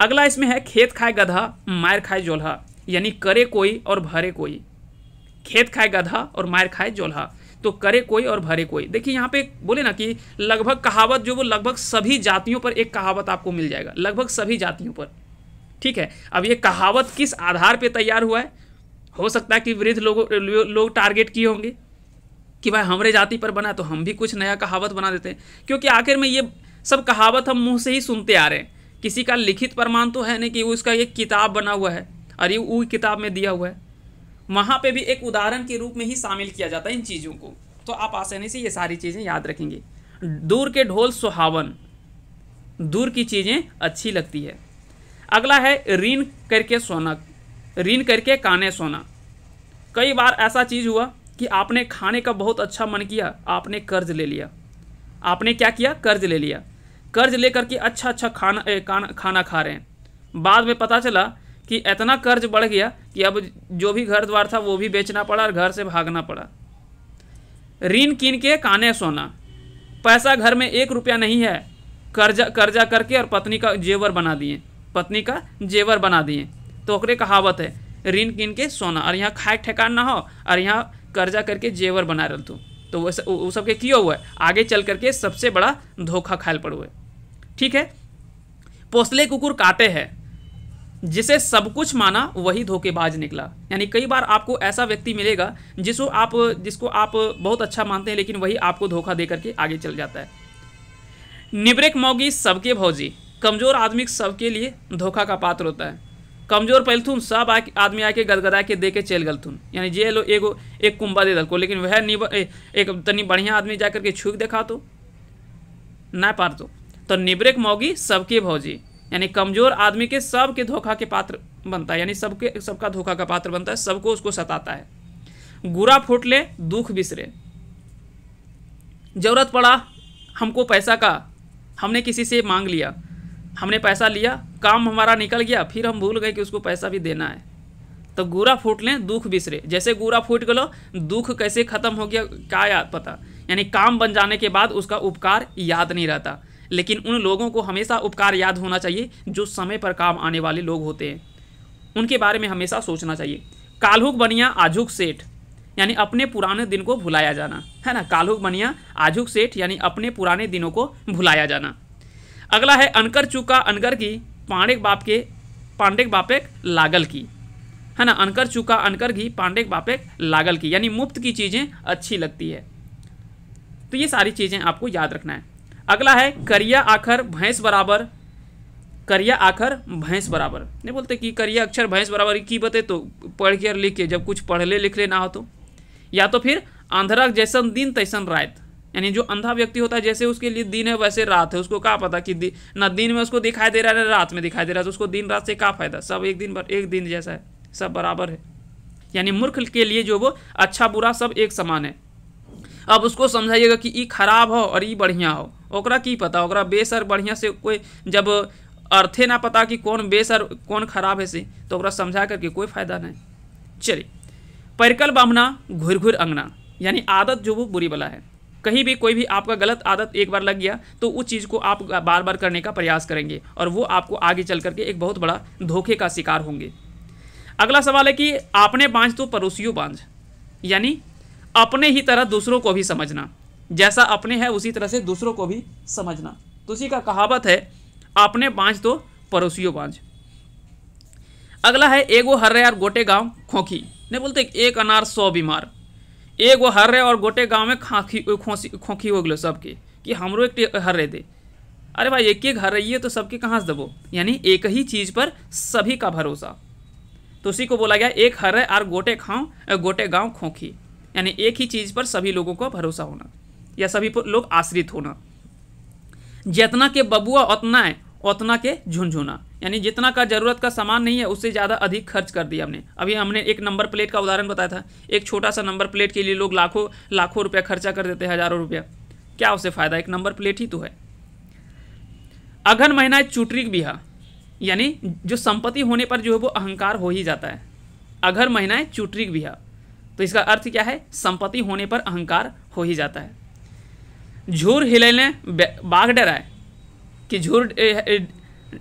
अगला इसमें है खेत खाए गधा मार खाए जोल्हा यानी करे कोई और भरे कोई खेत खाए गधा और मार खाए जोल्हा तो करे कोई और भरे कोई देखिए यहाँ पे बोले ना कि लगभग कहावत जो वो लगभग सभी जातियों पर एक कहावत आपको मिल जाएगा लगभग सभी जातियों पर ठीक है अब ये कहावत किस आधार पे तैयार हुआ है हो सकता है कि वृद्ध लोगों लोग लो, लो, टारगेट किए होंगे कि भाई हमरे जाति पर बना तो हम भी कुछ नया कहावत बना देते हैं क्योंकि आखिर में ये सब कहावत हम मुँह से ही सुनते आ रहे हैं किसी का लिखित प्रमाण तो है नहीं कि वो उसका एक किताब बना हुआ है और ये वो किताब में दिया हुआ है वहाँ पे भी एक उदाहरण के रूप में ही शामिल किया जाता है इन चीज़ों को तो आप आसानी से ये सारी चीज़ें याद रखेंगे दूर के ढोल सुहावन दूर की चीज़ें अच्छी लगती है अगला है ऋण करके सोना ऋण करके काने सोना कई बार ऐसा चीज़ हुआ कि आपने खाने का बहुत अच्छा मन किया आपने कर्ज ले लिया आपने क्या किया कर्ज ले लिया कर्ज लेकर के अच्छा अच्छा खाना ए, खाना खाना खा रहे हैं बाद में पता चला कि इतना कर्ज बढ़ गया कि अब जो भी घर द्वार था वो भी बेचना पड़ा और घर से भागना पड़ा ऋण कीन के काने सोना पैसा घर में एक रुपया नहीं है कर्जा कर्जा करके और पत्नी का जेवर बना दिए पत्नी का जेवर बना दिए तो ओकरे कहावत है ऋण कीन के सोना और यहाँ खाए ठेकान ना हो और यहाँ कर्जा करके जेवर बना रहल तू तो वो सबके कियो हुआ है आगे चल करके सबसे बड़ा धोखा खायल पड़ हुए ठीक है पोसले कुकुर काटे है जिसे सब कुछ माना वही धोखेबाज निकला यानी कई बार आपको ऐसा व्यक्ति मिलेगा जिसको आप जिसको आप बहुत अच्छा मानते हैं लेकिन वही आपको धोखा दे करके आगे चल जाता है निब्रेक मौगी सबके भौजी कमज़ोर आदमी सबके लिए धोखा का पात्र होता है कमजोर पहलथुन सब आदमी आके गदगदा के दे के चल गलथुन यानी जे लो एगो एक कुंबा दे दलको लेकिन वह निब एक तनी बढ़िया आदमी जा करके छूक देखा तो ना पार तो, तो निब्रेक मौगी सबके भौजी यानी कमजोर आदमी के सबके धोखा के पात्र बनता है यानी सबके सबका धोखा का पात्र बनता है सबको उसको सताता है गुरा फूट ले दुख बिसरे जरूरत पड़ा हमको पैसा का हमने किसी से मांग लिया हमने पैसा लिया काम हमारा निकल गया फिर हम भूल गए कि उसको पैसा भी देना है तो गूरा फूट लें दुख बिसरे जैसे गूरा फूट गलो दुख कैसे खत्म हो गया क्या याद पता यानी काम बन जाने के बाद उसका उपकार याद नहीं रहता लेकिन उन लोगों को हमेशा उपकार याद होना चाहिए जो समय पर काम आने वाले लोग होते हैं उनके बारे में हमेशा सोचना चाहिए काल्हुक बनिया आजुक सेठ यानी अपने पुराने दिन को भुलाया जाना है ना काल्हुक बनिया आजुक सेठ यानी अपने पुराने दिनों को भुलाया जाना अगला है अनकर चुका अनगर की पांडे बाप के पांडे बापेक लागल की है ना अनकर चुका अनकर घी पांडे बापेक लागल की यानी मुफ्त की चीज़ें अच्छी लगती है तो ये सारी चीज़ें आपको याद रखना है अगला है करिया आखर भैंस बराबर करिया आखर भैंस बराबर नहीं बोलते कि करिया अक्षर भैंस बराबर की बते तो पढ़ के और लिख के जब कुछ पढ़ ले लिख ले ना हो तो या तो फिर आंध्रा जैसन दिन तैसन रात यानी जो अंधा व्यक्ति होता है जैसे उसके लिए दिन है वैसे रात है उसको क्या पता कि ना दिन में उसको दिखाई दे रहा है ना रात में दिखाई दे रहा है तो उसको दिन रात से क्या फायदा सब एक दिन एक दिन जैसा है सब बराबर है यानी मूर्ख के लिए जो वो अच्छा बुरा सब एक समान है अब उसको समझाइएगा कि ई खराब हो और ई बढ़िया हो ओकरा की पता ओकरा बेस और बढ़िया से कोई जब अर्थे ना पता कि कौन बेस और कौन खराब है से तो ओकरा समझा करके कोई फायदा नहीं चलिए पैरकल बामना घुर घुर अंगना यानी आदत जो वो बुरी वाला है कहीं भी कोई भी आपका गलत आदत एक बार लग गया तो उस चीज़ को आप बार बार करने का प्रयास करेंगे और वो आपको आगे चल करके एक बहुत बड़ा धोखे का शिकार होंगे अगला सवाल है कि आपने बांझ तो पड़ोसियों बांझ यानी अपने ही तरह दूसरों को भी समझना जैसा अपने है उसी तरह से दूसरों को भी समझना तो उसी का कहावत है आपने बांझ तो पड़ोसियों बांझ अगला है एगो हर्रे यार गोटे गांव खोखी नहीं बोलते एक अनार सौ बीमार एगो हर रहे और गोटे गांव में खाखी खोसी खोखी हो गए सबके कि हमरो एक हर रहे दे अरे भाई एक एक हर रही है तो सबके कहाँ से दबो यानी एक ही चीज़ पर सभी का भरोसा तो उसी को बोला गया एक हर है और गोटे खाओ गोटे गांव खोखी यानी एक ही चीज़ पर सभी लोगों का भरोसा होना या सभी लोग आश्रित होना जितना के बबुआ उतना है उतना के झुंझुना यानी जितना का ज़रूरत का सामान नहीं है उससे ज़्यादा अधिक खर्च कर दिया हमने अभी हमने एक नंबर प्लेट का उदाहरण बताया था एक छोटा सा नंबर प्लेट के लिए लोग लाखों लाखों रुपया खर्चा कर देते हैं हज़ारों रुपया क्या उसे फ़ायदा एक नंबर प्लेट ही तो है अघन महीना चुटरिक बिहा यानी जो संपत्ति होने पर जो है वो अहंकार हो ही जाता है अघर महीना है चुटरिक बिहा तो इसका अर्थ क्या है संपत्ति होने पर अहंकार हो ही जाता है झूर हिलेने बाघ डराए कि झूर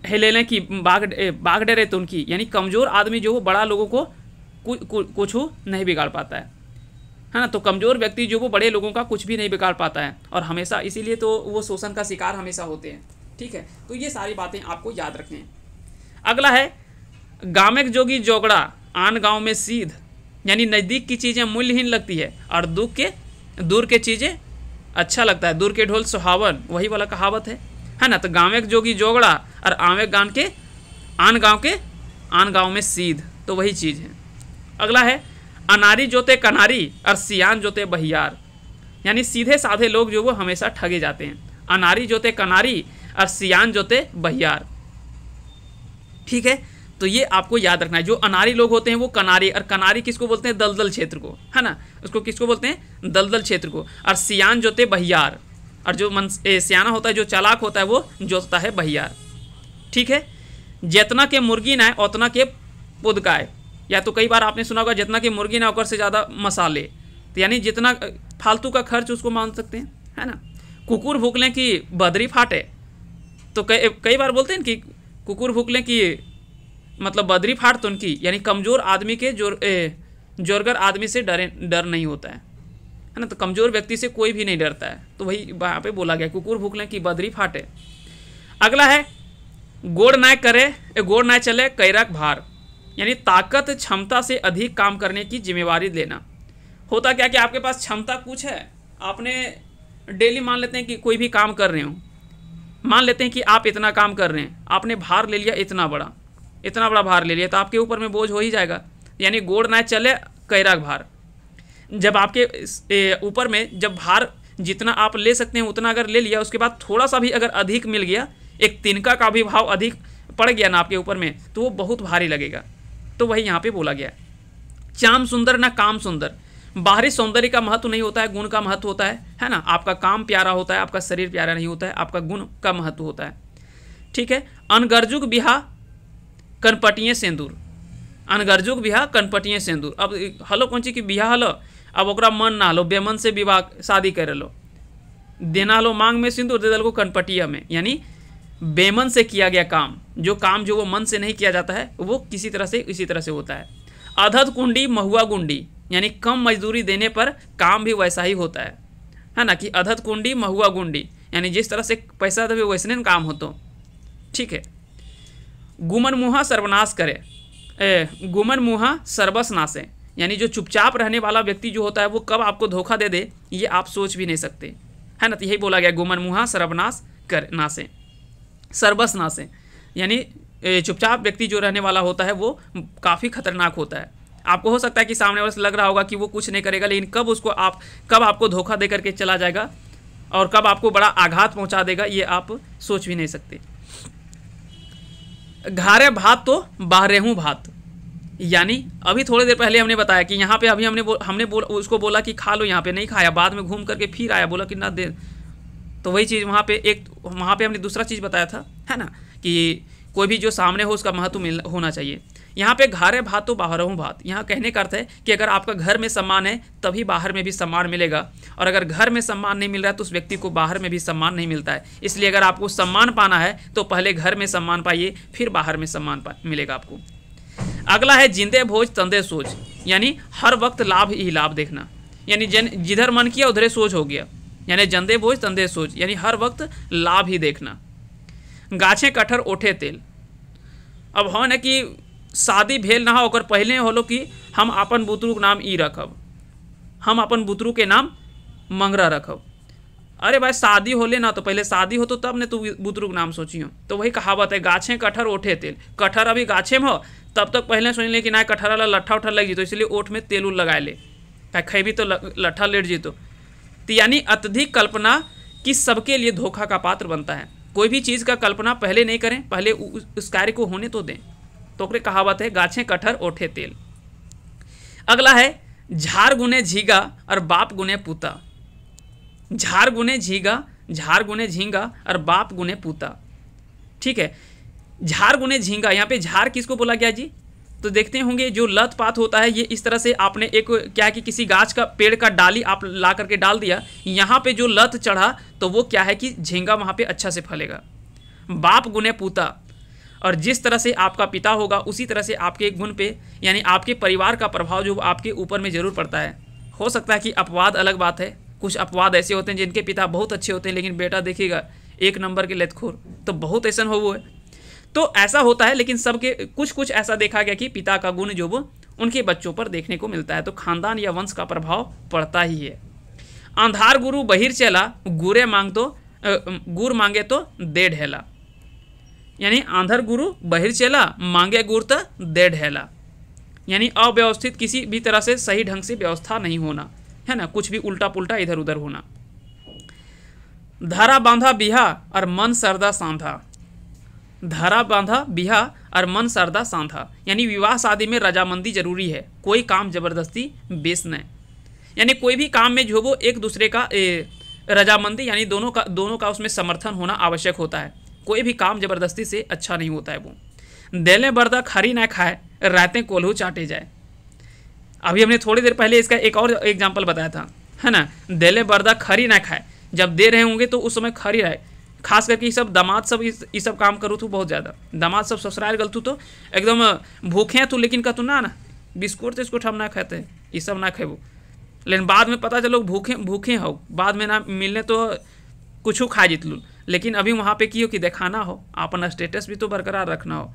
है लेने की बाग बाग डरे तो उनकी यानी कमज़ोर आदमी जो वो बड़ा लोगों को कुछ नहीं बिगाड़ पाता है है ना तो कमज़ोर व्यक्ति जो वो बड़े लोगों का कुछ भी नहीं बिगाड़ पाता है और हमेशा इसीलिए तो वो शोषण का शिकार हमेशा होते हैं ठीक है तो ये सारी बातें आपको याद रखें अगला है गामक जोगी जोगड़ा आन गांव में सीध यानी नज़दीक की चीज़ें मूल्यहीन लगती है और दुख के दूर के चीज़ें अच्छा लगता है दूर के ढोल सुहावन वही वाला कहावत है है ना तो गांवे के जोगी जोगड़ा और आवे गान के आन गाँव के आन गाँव में सीध तो वही चीज़ है अगला है अनारी जोते कनारी और सियान जोते बहियार यानी सीधे साधे लोग जो वो हमेशा ठगे जाते हैं अनारी जोते कनारी और सियान जोते बहियार ठीक है तो ये आपको याद रखना है जो अनारी लोग होते हैं वो कनारी और कनारी किसको बोलते हैं दलदल क्षेत्र को है ना उसको किसको बोलते हैं दलदल क्षेत्र को और सियान जोते बहियार और जो मन सियाना होता है जो चालाक होता है वो जोतता है बहियार ठीक है जितना के मुर्गी ना है उतना के पुदकाए या तो कई बार आपने सुना होगा जितना के मुर्गी ना होकर से ज़्यादा मसाले तो यानी जितना फालतू का खर्च उसको मान सकते हैं है ना कुकुर भूख लें कि बदरी फाटे तो कई कई बार बोलते हैं कि कुकुर भूख लें कि मतलब बदरी फाट तो उनकी यानी कमज़ोर आदमी के जोर जोरगर आदमी से डरे डर नहीं होता है है ना तो कमज़ोर व्यक्ति से कोई भी नहीं डरता है तो वही वहाँ पे बोला गया कुकुर भूख लें कि बदरी फाटे अगला है गोड़ ना करे गोड़ ना चले कैरक भार यानी ताकत क्षमता से अधिक काम करने की जिम्मेवारी लेना होता क्या कि आपके पास क्षमता कुछ है आपने डेली मान लेते हैं कि कोई भी काम कर रहे हो मान लेते हैं कि आप इतना काम कर रहे हैं आपने भार ले लिया इतना बड़ा इतना बड़ा भार ले लिया तो आपके ऊपर में बोझ हो ही जाएगा यानी गोड़ ना चले कैराक भार जब आपके ऊपर में जब भार जितना आप ले सकते हैं उतना अगर ले लिया उसके बाद थोड़ा सा भी अगर अधिक मिल गया एक तिनका का भी भाव अधिक पड़ गया ना आपके ऊपर में तो वो बहुत भारी लगेगा तो वही यहाँ पे बोला गया चाम सुंदर ना काम सुंदर बाहरी सौंदर्य का महत्व नहीं होता है गुण का महत्व होता है है ना आपका काम प्यारा होता है आपका शरीर प्यारा नहीं होता है आपका गुण का महत्व होता है ठीक है अनगर्जुक बिहा कनपटिये सेंदूर अनगर्जुक बिहा कनपटिये सेंदूर अब हलो कौन चीज की बिहा हलो अब ओकरा मन ना लो बेमन से विवाह शादी कर लो देना लो मांग में सिंदूर दे दल को कनपटिया में यानी बेमन से किया गया काम जो काम जो वो मन से नहीं किया जाता है वो किसी तरह से इसी तरह से होता है अधध कुंडी महुआ गुंडी यानी कम मजदूरी देने पर काम भी वैसा ही होता है है ना कि अधध कुंडी महुआ गुंडी यानी जिस तरह से पैसा देवे नहीं काम हो तो ठीक है गुमन मुहा सर्वनाश करे ए, गुमन मुहा सर्वस नाशें यानी जो चुपचाप रहने वाला व्यक्ति जो होता है वो कब आपको धोखा दे दे ये आप सोच भी नहीं सकते है ना तो यही बोला गया गुमन मुहा सर्वनाश कर नासे सर्वस नासे यानी चुपचाप व्यक्ति जो रहने वाला होता है वो काफ़ी खतरनाक होता है आपको हो सकता है कि सामने वाले से लग रहा होगा कि वो कुछ नहीं करेगा लेकिन कब उसको आप कब आपको धोखा दे करके चला जाएगा और कब आपको बड़ा आघात पहुंचा देगा ये आप सोच भी नहीं सकते घारे भात तो बाहरे हूँ भात यानी अभी थोड़ी देर पहले हमने बताया कि यहाँ पे अभी हमने बो, हमने बोल उसको बोला कि खा लो यहाँ पे नहीं खाया बाद में घूम करके फिर आया बोला कि ना दे तो वही चीज़ वहाँ पे एक वहाँ पे हमने दूसरा चीज़ बताया था है ना कि कोई भी जो सामने हो उसका महत्व मिल होना चाहिए यहाँ पे घर है भात तो बाहर हूँ भात यहाँ कहने का अर्थ है कि अगर आपका घर में सम्मान है तभी बाहर में भी सम्मान मिलेगा और अगर घर में सम्मान नहीं मिल रहा है तो उस व्यक्ति को बाहर में भी सम्मान नहीं मिलता है इसलिए अगर आपको सम्मान पाना है तो पहले घर में सम्मान पाइए फिर बाहर में सम्मान मिलेगा आपको अगला है जिंदे भोज तंदे सोच यानी हर वक्त लाभ ही लाभ देखना यानी जन जिधर मन किया उधर सोच हो गया यानी जंदे भोज तंदे सोच यानी हर वक्त लाभ ही देखना गाछे कटहर ओठे तेल अब हो हाँ न कि शादी भेल ना होकर पहले होलो कि हम अपन बुतरू के नाम ई रखब हम अपन बुतरू के नाम मंगरा रखब अरे भाई शादी होले ना तो पहले शादी हो तो तब ने तू बुतरू के नाम सोचियो तो वही कहावत है गाछे कटहर ओठे तेल कटहर अभी गाछे में हो तब तक पहले सोच ले कि ना कटहरा ला लट्ठा उठा लग जीतो इसलिए ओठ में तेल उल लगा ले खेबी तो लट्ठा लेट जीतो तो यानी अत्यधिक कल्पना कि सबके लिए धोखा का पात्र बनता है कोई भी चीज़ का कल्पना पहले नहीं करें पहले उस कार्य को होने तो दें तो कहावत है गाछें कटहर ओठे तेल अगला है झार गुने झीगा और बाप गुने पूता झार गुने झीगा झार गुने झींगा और बाप गुने पूता ठीक है झार गुने झींगा यहाँ पे झार किसको बोला गया जी तो देखते होंगे जो लत पात होता है ये इस तरह से आपने एक क्या कि किसी गाछ का पेड़ का डाली आप ला करके डाल दिया यहाँ पे जो लत चढ़ा तो वो क्या है कि झींगा वहाँ पे अच्छा से फलेगा बाप गुने पूता और जिस तरह से आपका पिता होगा उसी तरह से आपके गुण पे यानी आपके परिवार का प्रभाव जो आपके ऊपर में ज़रूर पड़ता है हो सकता है कि अपवाद अलग बात है कुछ अपवाद ऐसे होते हैं जिनके पिता बहुत अच्छे होते हैं लेकिन बेटा देखिएगा एक नंबर के लेतखोर तो बहुत ऐसा हो वो है तो ऐसा होता है लेकिन सबके कुछ कुछ ऐसा देखा गया कि पिता का गुण जो वो उनके बच्चों पर देखने को मिलता है तो खानदान या वंश का प्रभाव पड़ता ही है आंधार गुरु बहिर चला गुरे मांग तो गुर मांगे तो दे ढेला यानी आंधर गुरु बहिर चला मांगे गुर तो दे ढेला यानी अव्यवस्थित किसी भी तरह से सही ढंग से व्यवस्था नहीं होना है ना कुछ भी उल्टा पुल्टा इधर उधर होना धारा बांधा बिहा और मन सरदा सांधा धरा बांधा बिहा और मन शरदा सांधा यानी विवाह शादी में रजामंदी जरूरी है कोई काम जबरदस्ती बेस न यानी कोई भी काम में जो वो एक दूसरे का ए, रजामंदी यानी दोनों का दोनों का उसमें समर्थन होना आवश्यक होता है कोई भी काम जबरदस्ती से अच्छा नहीं होता है वो देले बर्दा खरी ना खाए रातें कोल्हू चाटे जाए अभी हमने थोड़ी देर पहले इसका एक और एग्जाम्पल बताया था है ना देले बर्दा खरी ना खाए जब दे रहे होंगे तो उस समय खरी रहे खास करके ये सब दामाद सब ये सब काम करूँ तू तो बहुत ज़्यादा दामाद सब ससुराल गलतू तो एकदम भूखे तू लेकिन कहतू ना ना बिस्कुट तिस्कुट तो हम ना खाते ये सब ना खेबू लेकिन बाद में पता चलो भूखे भूखे हो बाद में ना मिलने तो कुछ खा जित लूँ लेकिन अभी वहाँ पे की हो कि देखाना हो अपन स्टेटस भी तो बरकरार रखना हो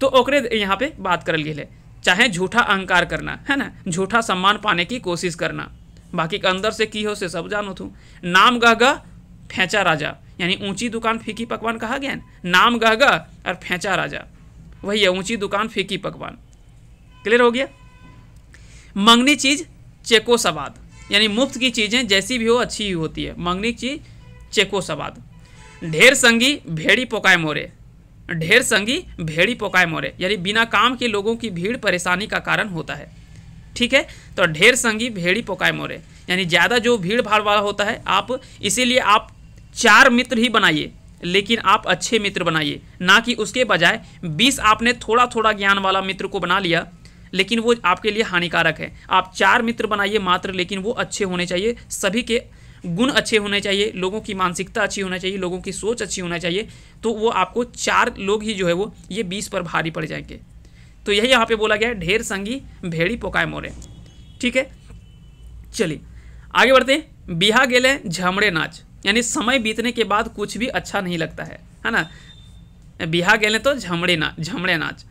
तो ओकरे यहाँ पे बात करल गई चाहे झूठा अहंकार करना है ना झूठा सम्मान पाने की कोशिश करना बाकी अंदर से की हो से सब जानो थू नाम गह गह फैंचा राजा यानी ऊंची दुकान फीकी पकवान कहा गया नाम नाम गहगा और फैचा राजा वही है ऊंची दुकान फीकी पकवान क्लियर हो गया मंगनी चीज़ चेको सवाद यानी मुफ्त की चीज़ें जैसी भी हो अच्छी ही होती है मंगनी चीज़ चेको सवाद ढेर संगी भेड़ी पोकाय मोरे ढेर संगी भेड़ी पोकाय मोरे यानी बिना काम के लोगों की भीड़ परेशानी का कारण होता है ठीक है तो ढेर संगी भेड़ी पोकाय मोरे यानी ज़्यादा जो भीड़ भाड़ वाला होता है आप इसीलिए आप चार मित्र ही बनाइए लेकिन आप अच्छे मित्र बनाइए ना कि उसके बजाय बीस आपने थोड़ा थोड़ा ज्ञान वाला मित्र को बना लिया लेकिन वो आपके लिए हानिकारक है आप चार मित्र बनाइए मात्र लेकिन वो अच्छे होने चाहिए सभी के गुण अच्छे होने चाहिए लोगों की मानसिकता अच्छी होना चाहिए लोगों की सोच अच्छी होना चाहिए तो वो आपको चार लोग ही जो है वो ये बीस पर भारी पड़ जाएंगे तो यही यहाँ पे बोला गया है ढेर संगी भेड़ी पोकाय मोरे ठीक है चलिए आगे बढ़ते हैं बिहा गेले झमड़े नाच यानी समय बीतने के बाद कुछ भी अच्छा नहीं लगता है है ना बिहा गए तो झमड़े ना झमड़े नाच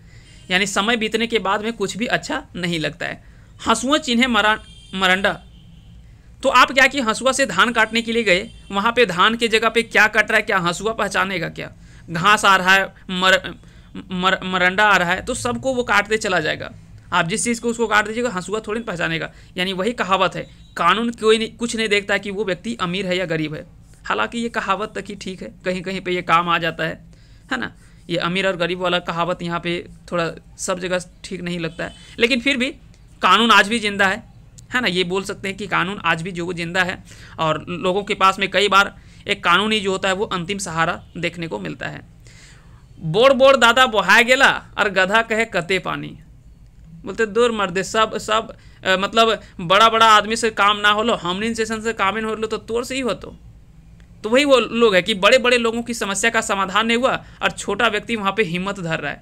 यानी समय बीतने के बाद में कुछ भी अच्छा नहीं लगता है हंसुआ चिन्ह मरा मरंडा तो आप क्या कि हंसुआ से धान काटने के लिए गए वहाँ पे धान के जगह पे क्या कट रहा है क्या हंसुआ पहचानेगा क्या घास आ रहा है मर, मर मरंडा आ रहा है तो सबको वो काटते चला जाएगा आप जिस चीज़ को उसको काट दीजिएगा हंसुआ थोड़ी ना पहचानेगा यानी वही कहावत है कानून कोई नहीं कुछ नहीं देखता कि वो व्यक्ति अमीर है या गरीब है हालांकि ये कहावत तक ही ठीक है कहीं कहीं पे ये काम आ जाता है है ना ये अमीर और गरीब वाला कहावत यहाँ पे थोड़ा सब जगह ठीक नहीं लगता है लेकिन फिर भी कानून आज भी ज़िंदा है है ना ये बोल सकते हैं कि कानून आज भी जो वो जिंदा है और लोगों के पास में कई बार एक कानूनी जो होता है वो अंतिम सहारा देखने को मिलता है बोर बोर दादा बहाय गेला और गधा कहे कते पानी बोलते दूर मर्दे सब सब आ, मतलब बड़ा बड़ा आदमी से काम ना हो होलो हमनिन सेशन से हो लो तो तोर से ही हो तो तो वही वो लोग है कि बड़े बड़े लोगों की समस्या का समाधान नहीं हुआ और छोटा व्यक्ति वहाँ पे हिम्मत धर रहा है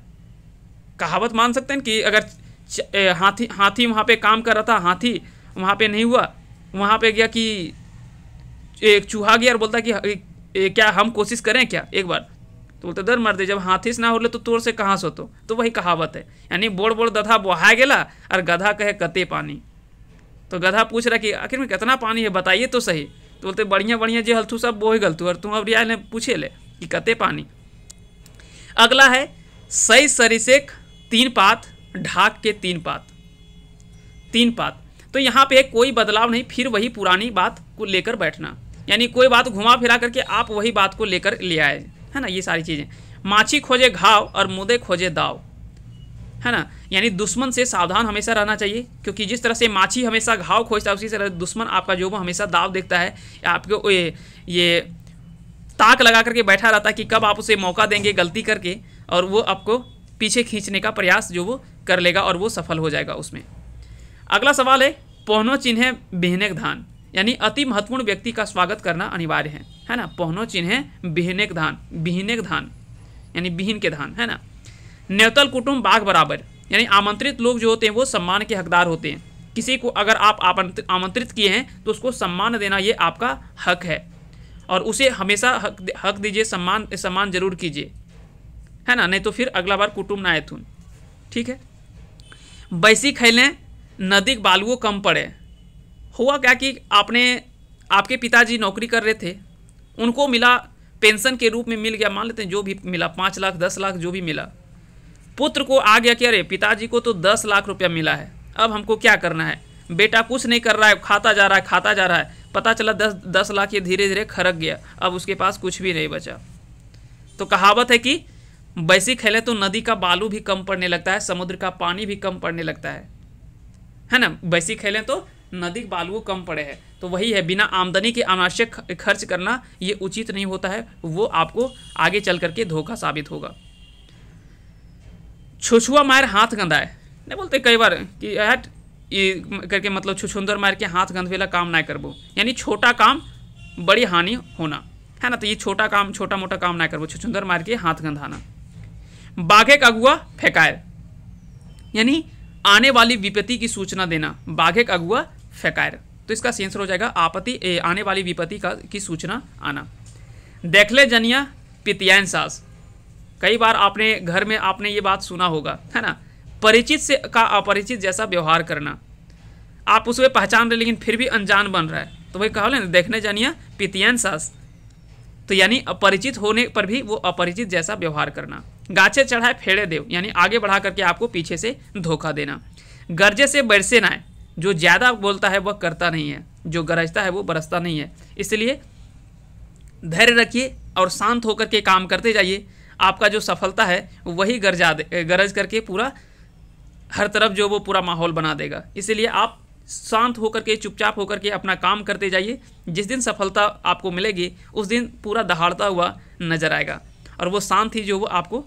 कहावत मान सकते हैं कि अगर हाथी हाथी वहाँ पे काम कर रहा था हाथी वहाँ पे नहीं हुआ वहाँ पे गया कि एक चूहा गया और बोलता कि ए, ए, क्या हम कोशिश करें क्या एक बार तो बोलते दर मर दे जब हाथी से ना हो तो तोड़ से कहाँ से तो, तो वही कहावत है यानी बोड़ बोड़ दधा बहा गया और गधा कहे कते पानी तो गधा पूछ रहा कि आखिर में कितना पानी है बताइए तो सही तो बोलते बढ़िया बढ़िया जो हल्थू सब वो ही गलतू और तुम अब रिया ने पूछे ले कि कते पानी अगला है सही सरिसेक तीन पात ढाक के तीन पात तीन पात तो यहाँ पे कोई बदलाव नहीं फिर वही पुरानी बात को लेकर बैठना यानी कोई बात घुमा फिरा करके आप वही बात को लेकर ले आए है ना ये सारी चीज़ें माछी खोजे घाव और मुदे खोजे दाव है ना यानी दुश्मन से सावधान हमेशा रहना चाहिए क्योंकि जिस तरह से माछी हमेशा घाव खोजता है उसी तरह दुश्मन आपका जो हमेशा दाव देखता है आपको ये ये ताक लगा करके बैठा रहता है कि कब आप उसे मौका देंगे गलती करके और वो आपको पीछे खींचने का प्रयास जो वो कर लेगा और वो सफल हो जाएगा उसमें अगला सवाल है पोहनो चिन्ह बिहनेक धान यानी अति महत्वपूर्ण व्यक्ति का स्वागत करना अनिवार्य है है ना पोहनो चिन्ह बिहनेक धान बिहनेक धान यानी बिहन के धान है ना नेवतल कुटुम्ब बाघ बराबर यानी आमंत्रित लोग जो होते हैं वो सम्मान के हकदार होते हैं किसी को अगर आप आमंत्रित किए हैं तो उसको सम्मान देना ये आपका हक है और उसे हमेशा हक हक दीजिए सम्मान सम्मान जरूर कीजिए है ना नहीं तो फिर अगला बार कुटुम्ब ना आए तो। ठीक है बैसी खैलें नदी बालुओं कम पड़े हुआ क्या कि आपने आपके पिताजी नौकरी कर रहे थे उनको मिला पेंशन के रूप में मिल गया मान लेते हैं जो भी मिला पाँच लाख दस लाख जो भी मिला पुत्र को आ गया कि अरे पिताजी को तो दस लाख रुपया मिला है अब हमको क्या करना है बेटा कुछ नहीं कर रहा है खाता जा रहा है खाता जा रहा है पता चला दस दस लाख ये धीरे धीरे खरक गया अब उसके पास कुछ भी नहीं बचा तो कहावत है कि बैसी खेले तो नदी का बालू भी कम पड़ने लगता है समुद्र का पानी भी कम पड़ने लगता है है ना बैसी खेलें तो नदी बालू कम पड़े हैं तो वही है बिना आमदनी के अनावश्यक खर्च करना ये उचित नहीं होता है वो आपको आगे चल करके धोखा साबित होगा छुछुआ मार हाथ है नहीं बोलते कई बार कि हट ये करके मतलब छुछुंदर मार के हाथ गंध वाला काम ना करबो यानी छोटा काम बड़ी हानि होना है ना तो ये छोटा काम छोटा मोटा काम ना करबो छुछुंदर मार के हाथ गंधाना बाघे का अगुआ फेंकायल यानी आने वाली विपत्ति की सूचना देना बाघे का अगुआ फेंकायर तो इसका सेंसर हो जाएगा आपत्ति आने वाली विपत्ति का की सूचना आना देखले जनिया पितियान सास कई बार आपने घर में आपने ये बात सुना होगा है ना परिचित से का अपरिचित जैसा व्यवहार करना आप उसमें पहचान रहे लेकिन फिर भी अनजान बन रहा है तो वही कहा ना देखने जानिए पितियन सास तो यानी अपरिचित होने पर भी वो अपरिचित जैसा व्यवहार करना गाछे चढ़ाए फेड़े देव यानी आगे बढ़ा करके आपको पीछे से धोखा देना गरजे से बरसे ना जो ज़्यादा बोलता है वह करता नहीं है जो गरजता है वो बरसता नहीं है इसलिए धैर्य रखिए और शांत होकर के काम करते जाइए आपका जो सफलता है वही गरजा दे गरज करके पूरा हर तरफ जो वो पूरा माहौल बना देगा इसीलिए आप शांत होकर के चुपचाप होकर के अपना काम करते जाइए जिस दिन सफलता आपको मिलेगी उस दिन पूरा दहाड़ता हुआ नजर आएगा और वो शांत ही जो वो आपको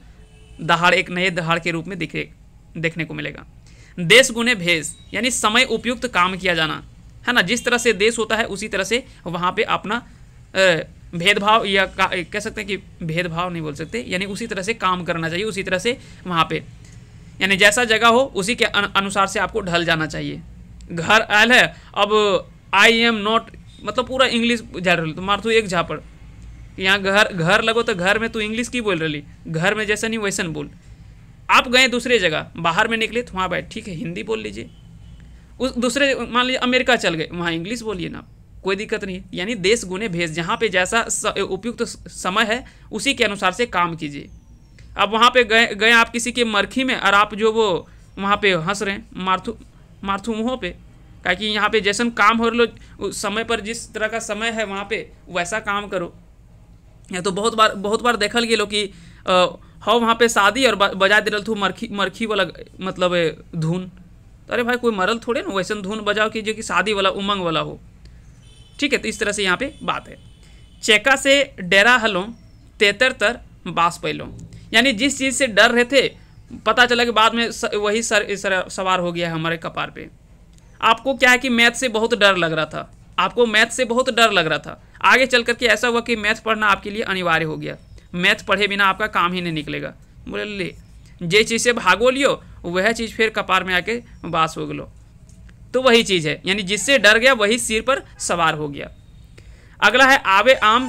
दहाड़ एक नए दहाड़ के रूप में दिखे देखने को मिलेगा देश गुने भेज यानी समय उपयुक्त काम किया जाना है ना जिस तरह से देश होता है उसी तरह से वहाँ पर अपना भेदभाव या कह सकते हैं कि भेदभाव नहीं बोल सकते यानी उसी तरह से काम करना चाहिए उसी तरह से वहाँ पे यानी जैसा जगह हो उसी के अनुसार से आपको ढल जाना चाहिए घर आयल है अब आई एम नॉट मतलब पूरा इंग्लिश झाड़ रही तो मार तू एक झापड़ यहाँ घर घर लगो तो घर में तू इंग्लिश की बोल रही घर में जैसा नहीं वैसा बोल आप गए दूसरे जगह बाहर में निकले तो वहाँ बैठ ठीक है हिंदी बोल लीजिए उस दूसरे मान लीजिए अमेरिका चल गए वहाँ इंग्लिश बोलिए ना आप कोई दिक्कत नहीं यानी देश गुने भेज जहाँ पे जैसा उपयुक्त समय है उसी के अनुसार से काम कीजिए अब वहाँ पे गए गए आप किसी के मरखी में और आप जो वो वहाँ पे हंस रहे हैं मारथू मारथू मुँहों पे का कि यहाँ पे जैसा काम हो रो समय पर जिस तरह का समय है वहाँ पे वैसा काम करो या तो बहुत बार बहुत बार देखल गए कि हाउ वहाँ पे शादी और बजा दे थू मरखी मरखी वाला मतलब धुन तो अरे भाई कोई मरल थोड़े ना वैसा धुन बजाओ कि जो कि शादी वाला उमंग वाला हो ठीक है तो इस तरह से यहाँ पे बात है चेका से डेरा हलो तेतर तर बास पैलोम यानी जिस चीज़ से डर रहे थे पता चला कि बाद में स, वही सर, सर सवार हो गया है हमारे कपार पे आपको क्या है कि मैथ से बहुत डर लग रहा था आपको मैथ से बहुत डर लग रहा था आगे चल करके ऐसा हुआ कि मैथ पढ़ना आपके लिए अनिवार्य हो गया मैथ पढ़े बिना आपका काम ही नहीं निकलेगा बोले ले जे चीज़ से भागो लियो वह चीज़ फिर कपार में आके बास हो गलो तो वही चीज़ है यानी जिससे डर गया वही सिर पर सवार हो गया अगला है आवे आम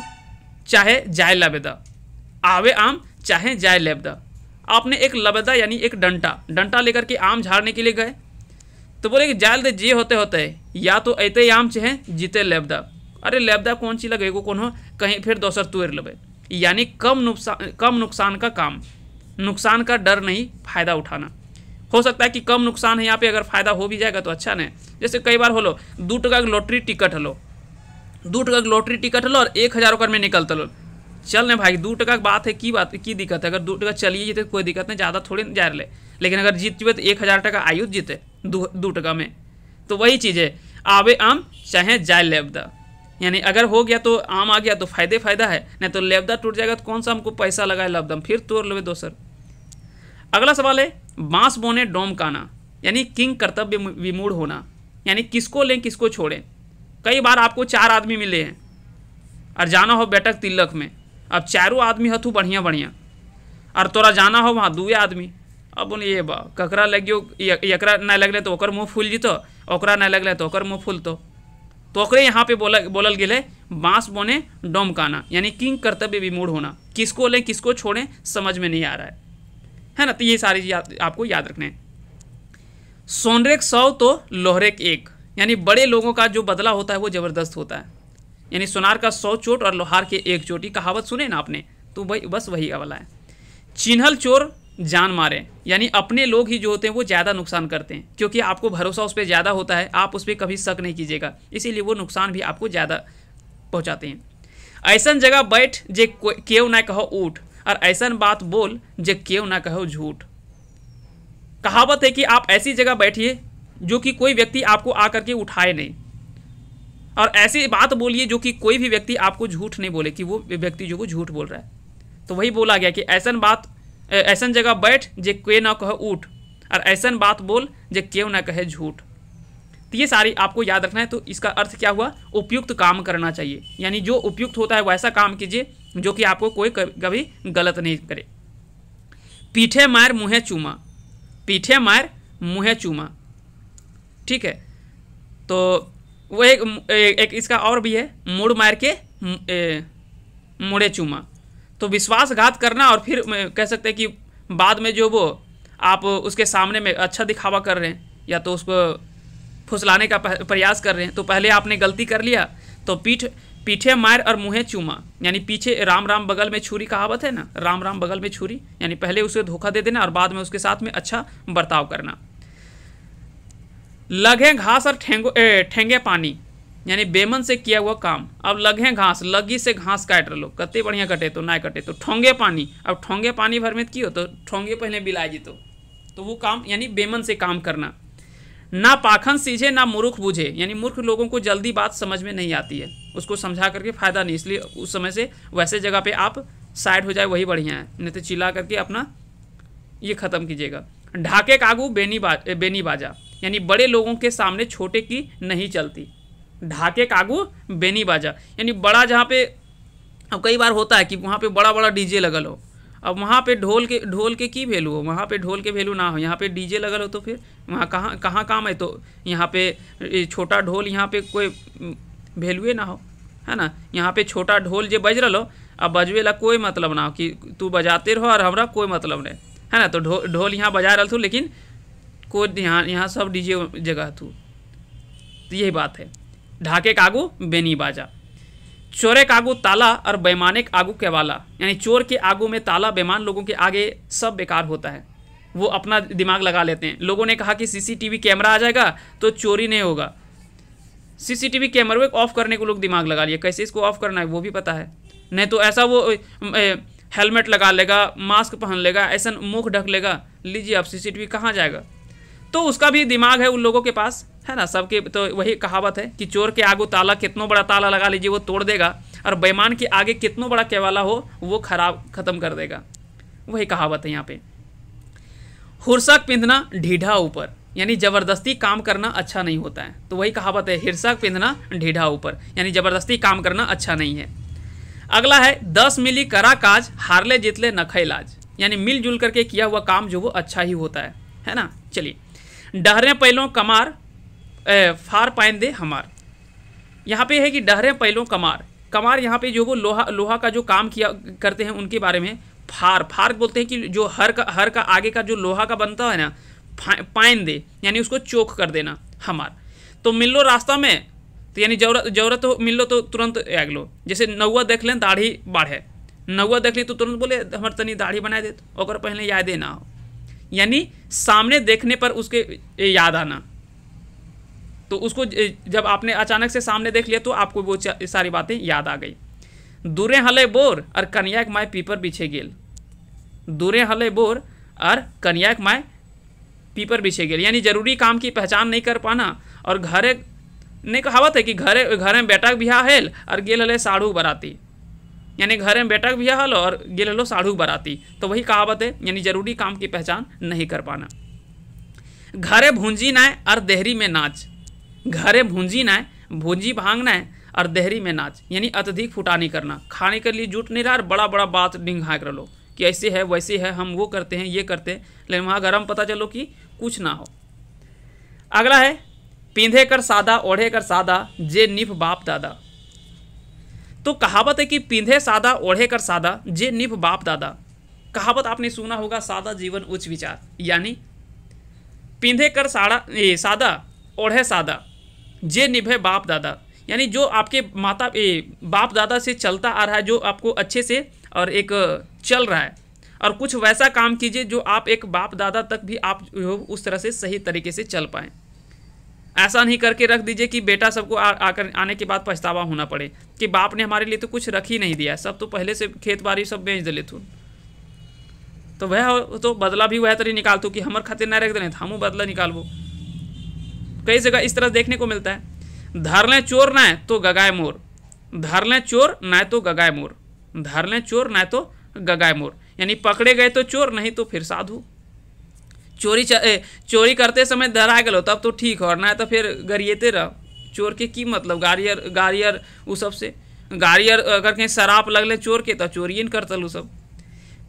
चाहे जाय लबेदा आवे आम चाहे जाय लेबदा आपने एक लबेदा यानी एक डंटा डंटा लेकर के आम झाड़ने के लिए गए तो बोले कि जाल दे जे होते होते या तो ऐते आम चाहे जीते लेबदा अरे लेबदा कौन सी लगे को कौन हो कहीं फिर दोसर तुअर लेबे यानी कम नुकसान कम नुकसान का काम नुकसान का डर नहीं फायदा उठाना हो सकता है कि कम नुकसान है यहाँ पे अगर फायदा हो भी जाएगा तो अच्छा नहीं जैसे कई बार हो लो दू टका का लॉटरी टिकट हलो दू टका लॉटरी टिकट हलो और एक हज़ार में निकलते लो चल नहीं भाई दो टका बात है की बात की दिक्कत है अगर दो टका चलिए जीते तो कोई दिक्कत नहीं ज़्यादा थोड़ी जा रहे लेकिन अगर जीत जुए तो एक हज़ार टका आयु जीते दू टका में तो वही चीज़ है आवे आम चाहे जाए लेबदा यानी अगर हो गया तो आम आ गया तो फायदे फायदा है नहीं तो लेबदा टूट जाएगा तो कौन सा हमको पैसा लगाए लबदम फिर तोड़ लेवे दोसर अगला सवाल है बांस बोने डोम काना यानी किंग कर्तव्य विमूढ़ होना यानी किसको लें किसको छोड़ें कई बार आपको चार आदमी मिले हैं और जाना हो बैठक तिलक में अब चारों आदमी हथू बढ़िया बढ़िया और तोरा जाना हो वहाँ दुए आदमी अब बोले ये बा ककरा लगियो यकरा न लगले तो ओकर मुँह फूल जीतो ओकरा न लगले तो ओकर मुँह फूल तो तो ओकरे यहाँ पे बोला बोलल गए बांस बोने डोमकाना यानी किंग कर्तव्य विमूढ़ होना किसको लें किसको छोड़ें समझ में नहीं आ रहा है है ना तो ये सारी चीज़ आपको याद रखने हैं सोनरेक सौ तो लोहरेक एक यानी बड़े लोगों का जो बदला होता है वो ज़बरदस्त होता है यानी सोनार का सौ चोट और लोहार के एक चोट ये कहावत सुने ना आपने तो वही बस वही वाला है चिन्हल चोर जान मारे यानी अपने लोग ही जो होते हैं वो ज़्यादा नुकसान करते हैं क्योंकि आपको भरोसा उस पर ज़्यादा होता है आप उस पर कभी शक नहीं कीजिएगा इसीलिए वो नुकसान भी आपको ज़्यादा पहुँचाते हैं ऐसा जगह बैठ जे केव ना कहो ऊट और ऐसा बात बोल जो क्यों ना कहो झूठ कहावत है कि आप ऐसी जगह बैठिए जो कि कोई व्यक्ति आपको आकर के उठाए नहीं और ऐसी बात बोलिए जो कि कोई भी व्यक्ति आपको झूठ नहीं बोले कि वो व्यक्ति जो वो झूठ बोल रहा है तो वही बोला गया कि ऐसा बात ऐसा जगह बैठ जे क्यों ना कहे उठ और ऐसा बात बोल जे क्यों ना कहे झूठ तो ये सारी आपको याद रखना है तो इसका अर्थ क्या हुआ उपयुक्त काम करना चाहिए यानी जो उपयुक्त होता है वैसा काम कीजिए जो कि आपको कोई कभी गलत नहीं करे पीठे मार मुँह चूमा पीठे मार मुँह चूमा ठीक है तो वो एक एक इसका और भी है मुड़ मार के मुड़े चूमा तो विश्वासघात करना और फिर कह सकते हैं कि बाद में जो वो आप उसके सामने में अच्छा दिखावा कर रहे हैं या तो उसको फुसलाने का प्रयास कर रहे हैं तो पहले आपने गलती कर लिया तो पीठ पीठे मार और मुँह चूमा यानी पीछे राम राम बगल में छुरी कहावत है ना राम राम बगल में छुरी यानी पहले उसे धोखा दे देना और बाद में उसके साथ में अच्छा बर्ताव करना लगे घास और ठेंगो ठेंगे पानी यानी बेमन से किया हुआ काम अब लगे घास लगी से घास काट लो कते बढ़िया कटे तो ना कटे तो ठोंगे पानी अब ठोंगे पानी भर में की हो तो ठोंगे पहले बिलाए जी तो।, तो वो काम यानी बेमन से काम करना ना पाखन सीझे ना मूर्ख बुझे यानी मूर्ख लोगों को जल्दी बात समझ में नहीं आती है उसको समझा करके फ़ायदा नहीं इसलिए उस समय से वैसे जगह पे आप साइड हो जाए वही बढ़िया है नहीं तो चिल्ला करके अपना ये ख़त्म कीजिएगा ढाके कागू बेनी बा बेनी बाजा यानी बड़े लोगों के सामने छोटे की नहीं चलती ढाके कागू बेनी बाजा यानी बड़ा जहाँ पे अब कई बार होता है कि वहाँ पे बड़ा बड़ा डीजे लगल हो अब वहाँ पे ढोल के ढोल के की वैल्यू हो वहाँ पे ढोल के वैल्यू ना हो यहाँ पे डीजे लगल हो तो फिर वहाँ कहाँ कहाँ काम है तो यहाँ पे छोटा ढोल यहाँ पे कोई वैल्यूए ना हो है ना यहाँ पे छोटा ढोल जो बज रहा हो अब बजवे ला कोई मतलब ना हो कि तू बजाते रहो और हमारा कोई मतलब नहीं है ना तो ढोल ढोल यहाँ बजा रहा थू लेकिन कोई यहाँ यहाँ सब डीजे जगह थू तो यही बात है ढाके कागू बेनी बाजा चोरे आगू ताला और बेमानिक आगू के वाला यानी चोर के आगू में ताला बेमान लोगों के आगे सब बेकार होता है वो अपना दिमाग लगा लेते हैं लोगों ने कहा कि सीसीटीवी कैमरा आ जाएगा तो चोरी नहीं होगा सीसीटीवी कैमरे को ऑफ़ करने को लोग दिमाग लगा लिए कैसे इसको ऑफ़ करना है वो भी पता है नहीं तो ऐसा वो हेलमेट लगा लेगा मास्क पहन लेगा ऐसा मुख ढक लेगा लीजिए आप सी कहाँ जाएगा तो उसका भी दिमाग है उन लोगों के पास है ना सबके तो वही कहावत है कि चोर के आगे ताला कितनों बड़ा ताला लगा लीजिए वो तोड़ देगा और बेमान के आगे कितनों बड़ा केवाला हो वो खराब ख़त्म कर देगा वही कहावत है यहाँ पे हुरसक पिंधना ढीढ़ा ऊपर यानी ज़बरदस्ती काम करना अच्छा नहीं होता है तो वही कहावत है हिरसक पिंधना ढीढ़ा ऊपर यानी ज़बरदस्ती काम करना अच्छा नहीं है अगला है दस मिली करा काज हारले जितले नखै लाज यानी मिलजुल करके किया हुआ काम जो वो अच्छा ही होता है है ना चलिए डहरे पहलों कमार ए, फार दे हमार यहाँ पे है कि डहरे पहलों कमार कमार यहाँ पे जो वो लोहा लोहा का जो काम किया करते हैं उनके बारे में फार फार बोलते हैं कि जो हर का हर का आगे का जो लोहा का बनता है ना पाइन दे यानी उसको चोक कर देना हमार तो मिल लो रास्ता में तो यानी जरूरत जरूरत हो मिल लो तो तुरंत आग लो जैसे नौवा देख लें दाढ़ी बाढ़े नौवा देख ली तो तुरंत बोले हमारे तनी दाढ़ी बनाए दे और पहले यादें ना हो यानी सामने देखने पर उसके याद आना तो उसको जब आपने अचानक से सामने देख लिया तो आपको वो सारी बातें याद आ गई दूरे हले बोर और कन्याक माय पीपर पीछे गेल दूरे हले बोर और कन्याक माय पीपर पीछे गेल यानी जरूरी काम की पहचान नहीं कर पाना और घरे ने कहावत है कि घरे घर में बेटा बिहा हेल और गेल हले साढ़ू बराती यानी घर में बेटा बिहा हलो और गेल हलो साढ़ू बराती तो वही कहावत है यानी जरूरी काम की पहचान नहीं कर पाना घरे भूंजी नाय और देहरी में नाच घरे भूंजी ना भूंजी भांगना है और देहरी में नाच यानी अत्यधिक फुटानी करना खाने के लिए जुट नहीं रहा और बड़ा बड़ा बात डिंग कर लो कि ऐसे है वैसे है हम वो करते हैं ये करते हैं लेकिन वहाँ गर्म पता चलो कि कुछ ना हो अगला है पींधे कर सादा ओढ़े कर सादा जे निफ बाप दादा तो कहावत है कि पींधे सादा ओढ़े कर सादा जे निफ बाप दादा कहावत आपने सुना होगा सादा जीवन उच्च विचार यानी पींधे कर साड़ा ये सादा ओढ़े सादा जे निभे बाप दादा यानी जो आपके माता ए, बाप दादा से चलता आ रहा है जो आपको अच्छे से और एक चल रहा है और कुछ वैसा काम कीजिए जो आप एक बाप दादा तक भी आप उस तरह से सही तरीके से चल पाएँ ऐसा नहीं करके रख दीजिए कि बेटा सबको आकर आने के बाद पछतावा होना पड़े कि बाप ने हमारे लिए तो कुछ रख ही नहीं दिया सब तो पहले से खेत बाड़ी सब बेच दिले थू तो वह तो बदला भी वह तरी तो निकालतू कि हमारे खाते नहीं रख देने तो हम बदला निकालबो कई जगह इस तरह देखने को मिलता है धर लें चोर ना तो गगाए मोर धर लें चोर ना तो गगाए मोर धर लें चोर ना तो गगाए मोर यानी पकड़े गए तो चोर नहीं तो फिर साधु चोरी ए, चोरी करते समय धरा गलो तब तो ठीक और ना तो फिर गरियेते रह चोर के की मतलब गारियर गारियर उस सब से अगर कहीं शराब ले चोर के तो चोरियन करतल वो सब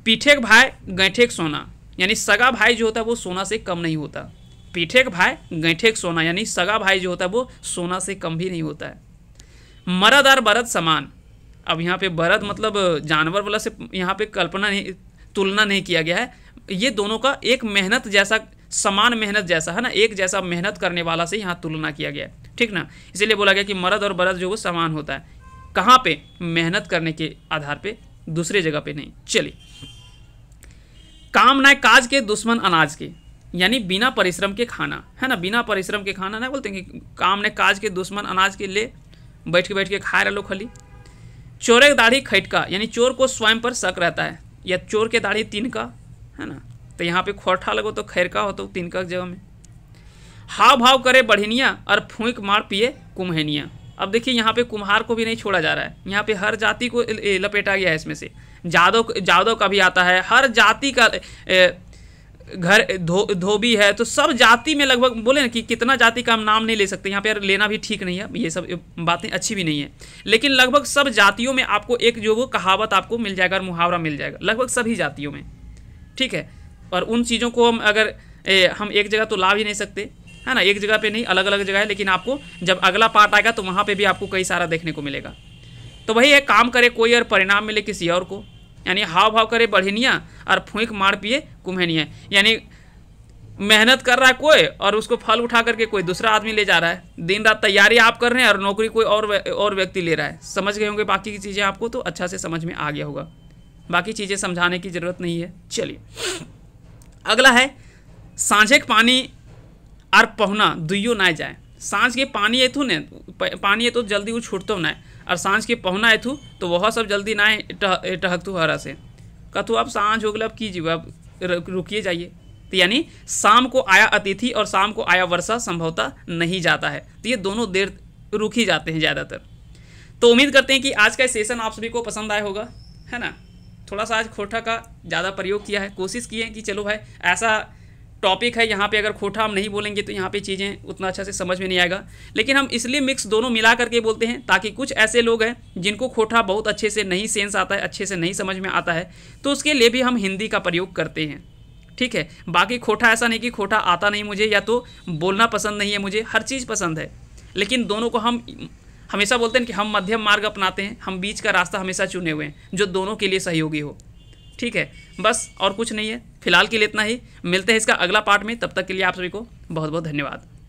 पीठे के भाई गैठे सोना यानी सगा भाई जो होता है वो सोना से कम नहीं होता पीठे का भाई गैठे का सोना यानी सगा भाई जो होता है वो सोना से कम भी नहीं होता है मरद और बरद समान अब यहाँ पे बरद मतलब जानवर वाला से यहाँ पे कल्पना नहीं तुलना नहीं किया गया है ये दोनों का एक मेहनत जैसा समान मेहनत जैसा है ना एक जैसा मेहनत करने वाला से यहाँ तुलना किया गया है ठीक ना इसीलिए बोला गया कि मरद और बरद जो वो समान होता है कहाँ पे मेहनत करने के आधार पे दूसरे जगह पे नहीं चलिए काम ना काज के दुश्मन अनाज के यानी बिना परिश्रम के खाना है ना बिना परिश्रम के खाना ना बोलते हैं कि काम ने काज के दुश्मन अनाज के ले बैठ के बैठ के खाए रहा लोग खली चोरे दाढ़ी खटका यानी चोर को स्वयं पर शक रहता है या चोर के दाढ़ी तीन का है ना तो यहाँ पे खोरठा लगो तो खैरका हो तो तीन का जगह में हाव भाव करे बढ़िनिया और फूंक मार पिए कुम्हनिया अब देखिए यहाँ पे कुम्हार को भी नहीं छोड़ा जा रहा है यहाँ पे हर जाति को लपेटा गया है इसमें से जादव जादव का भी आता है हर जाति का ए, घर धो धोबी है तो सब जाति में लगभग बोले ना कि कितना जाति का हम नाम नहीं ले सकते यहाँ पर लेना भी ठीक नहीं है ये सब बातें अच्छी भी नहीं है लेकिन लगभग सब जातियों में आपको एक जो वो कहावत आपको मिल जाएगा और मुहावरा मिल जाएगा लगभग सभी जातियों में ठीक है और उन चीज़ों को हम अगर ए, हम एक जगह तो ला भी नहीं सकते है ना एक जगह पर नहीं अलग अलग जगह है लेकिन आपको जब अगला पार्ट आएगा तो वहाँ पर भी आपको कई सारा देखने को मिलेगा तो वही है काम करे कोई और परिणाम मिले किसी और को यानी हाव भाव करे बढ़िया और फूंक मार पिए हुक्म है नहीं है यानी मेहनत कर रहा है कोई और उसको फल उठा करके कोई दूसरा आदमी ले जा रहा है दिन रात तैयारी आप कर रहे हैं और नौकरी कोई और और व्यक्ति ले रहा है समझ गए होंगे बाकी की चीज़ें आपको तो अच्छा से समझ में आ गया होगा बाकी चीज़ें समझाने की ज़रूरत नहीं है चलिए अगला है सांझेक पानी और पहुना दुइयो ना जाए सांझ के पानी एथू ने पानी है तो जल्दी वो छूटतो ना और सांझ के पहुना एथू तो वह सब जल्दी ना टहकतू हरा से कथु अब सांझ हो गए अब कीजिए अब रुकिए जाइए तो यानी शाम को आया अतिथि और शाम को आया वर्षा संभवता नहीं जाता है तो ये दोनों देर रुक ही जाते हैं ज़्यादातर तो उम्मीद करते हैं कि आज का सेशन आप सभी को पसंद आया होगा है ना थोड़ा सा आज खोटा का ज़्यादा प्रयोग किया है कोशिश की है कि चलो भाई ऐसा टॉपिक है यहाँ पे अगर खोटा हम नहीं बोलेंगे तो यहाँ पे चीज़ें उतना अच्छा से समझ में नहीं आएगा लेकिन हम इसलिए मिक्स दोनों मिला करके बोलते हैं ताकि कुछ ऐसे लोग हैं जिनको खोटा बहुत अच्छे से नहीं सेंस आता है अच्छे से नहीं समझ में आता है तो उसके लिए भी हम हिंदी का प्रयोग करते हैं ठीक है बाकी खोटा ऐसा नहीं कि खोटा आता नहीं मुझे या तो बोलना पसंद नहीं है मुझे हर चीज़ पसंद है लेकिन दोनों को हम हमेशा बोलते हैं कि हम मध्यम मार्ग अपनाते हैं हम बीच का रास्ता हमेशा चुने हुए हैं जो दोनों के लिए सहयोगी हो ठीक है बस और कुछ नहीं है फिलहाल के लिए इतना ही मिलते हैं इसका अगला पार्ट में तब तक के लिए आप सभी को बहुत बहुत धन्यवाद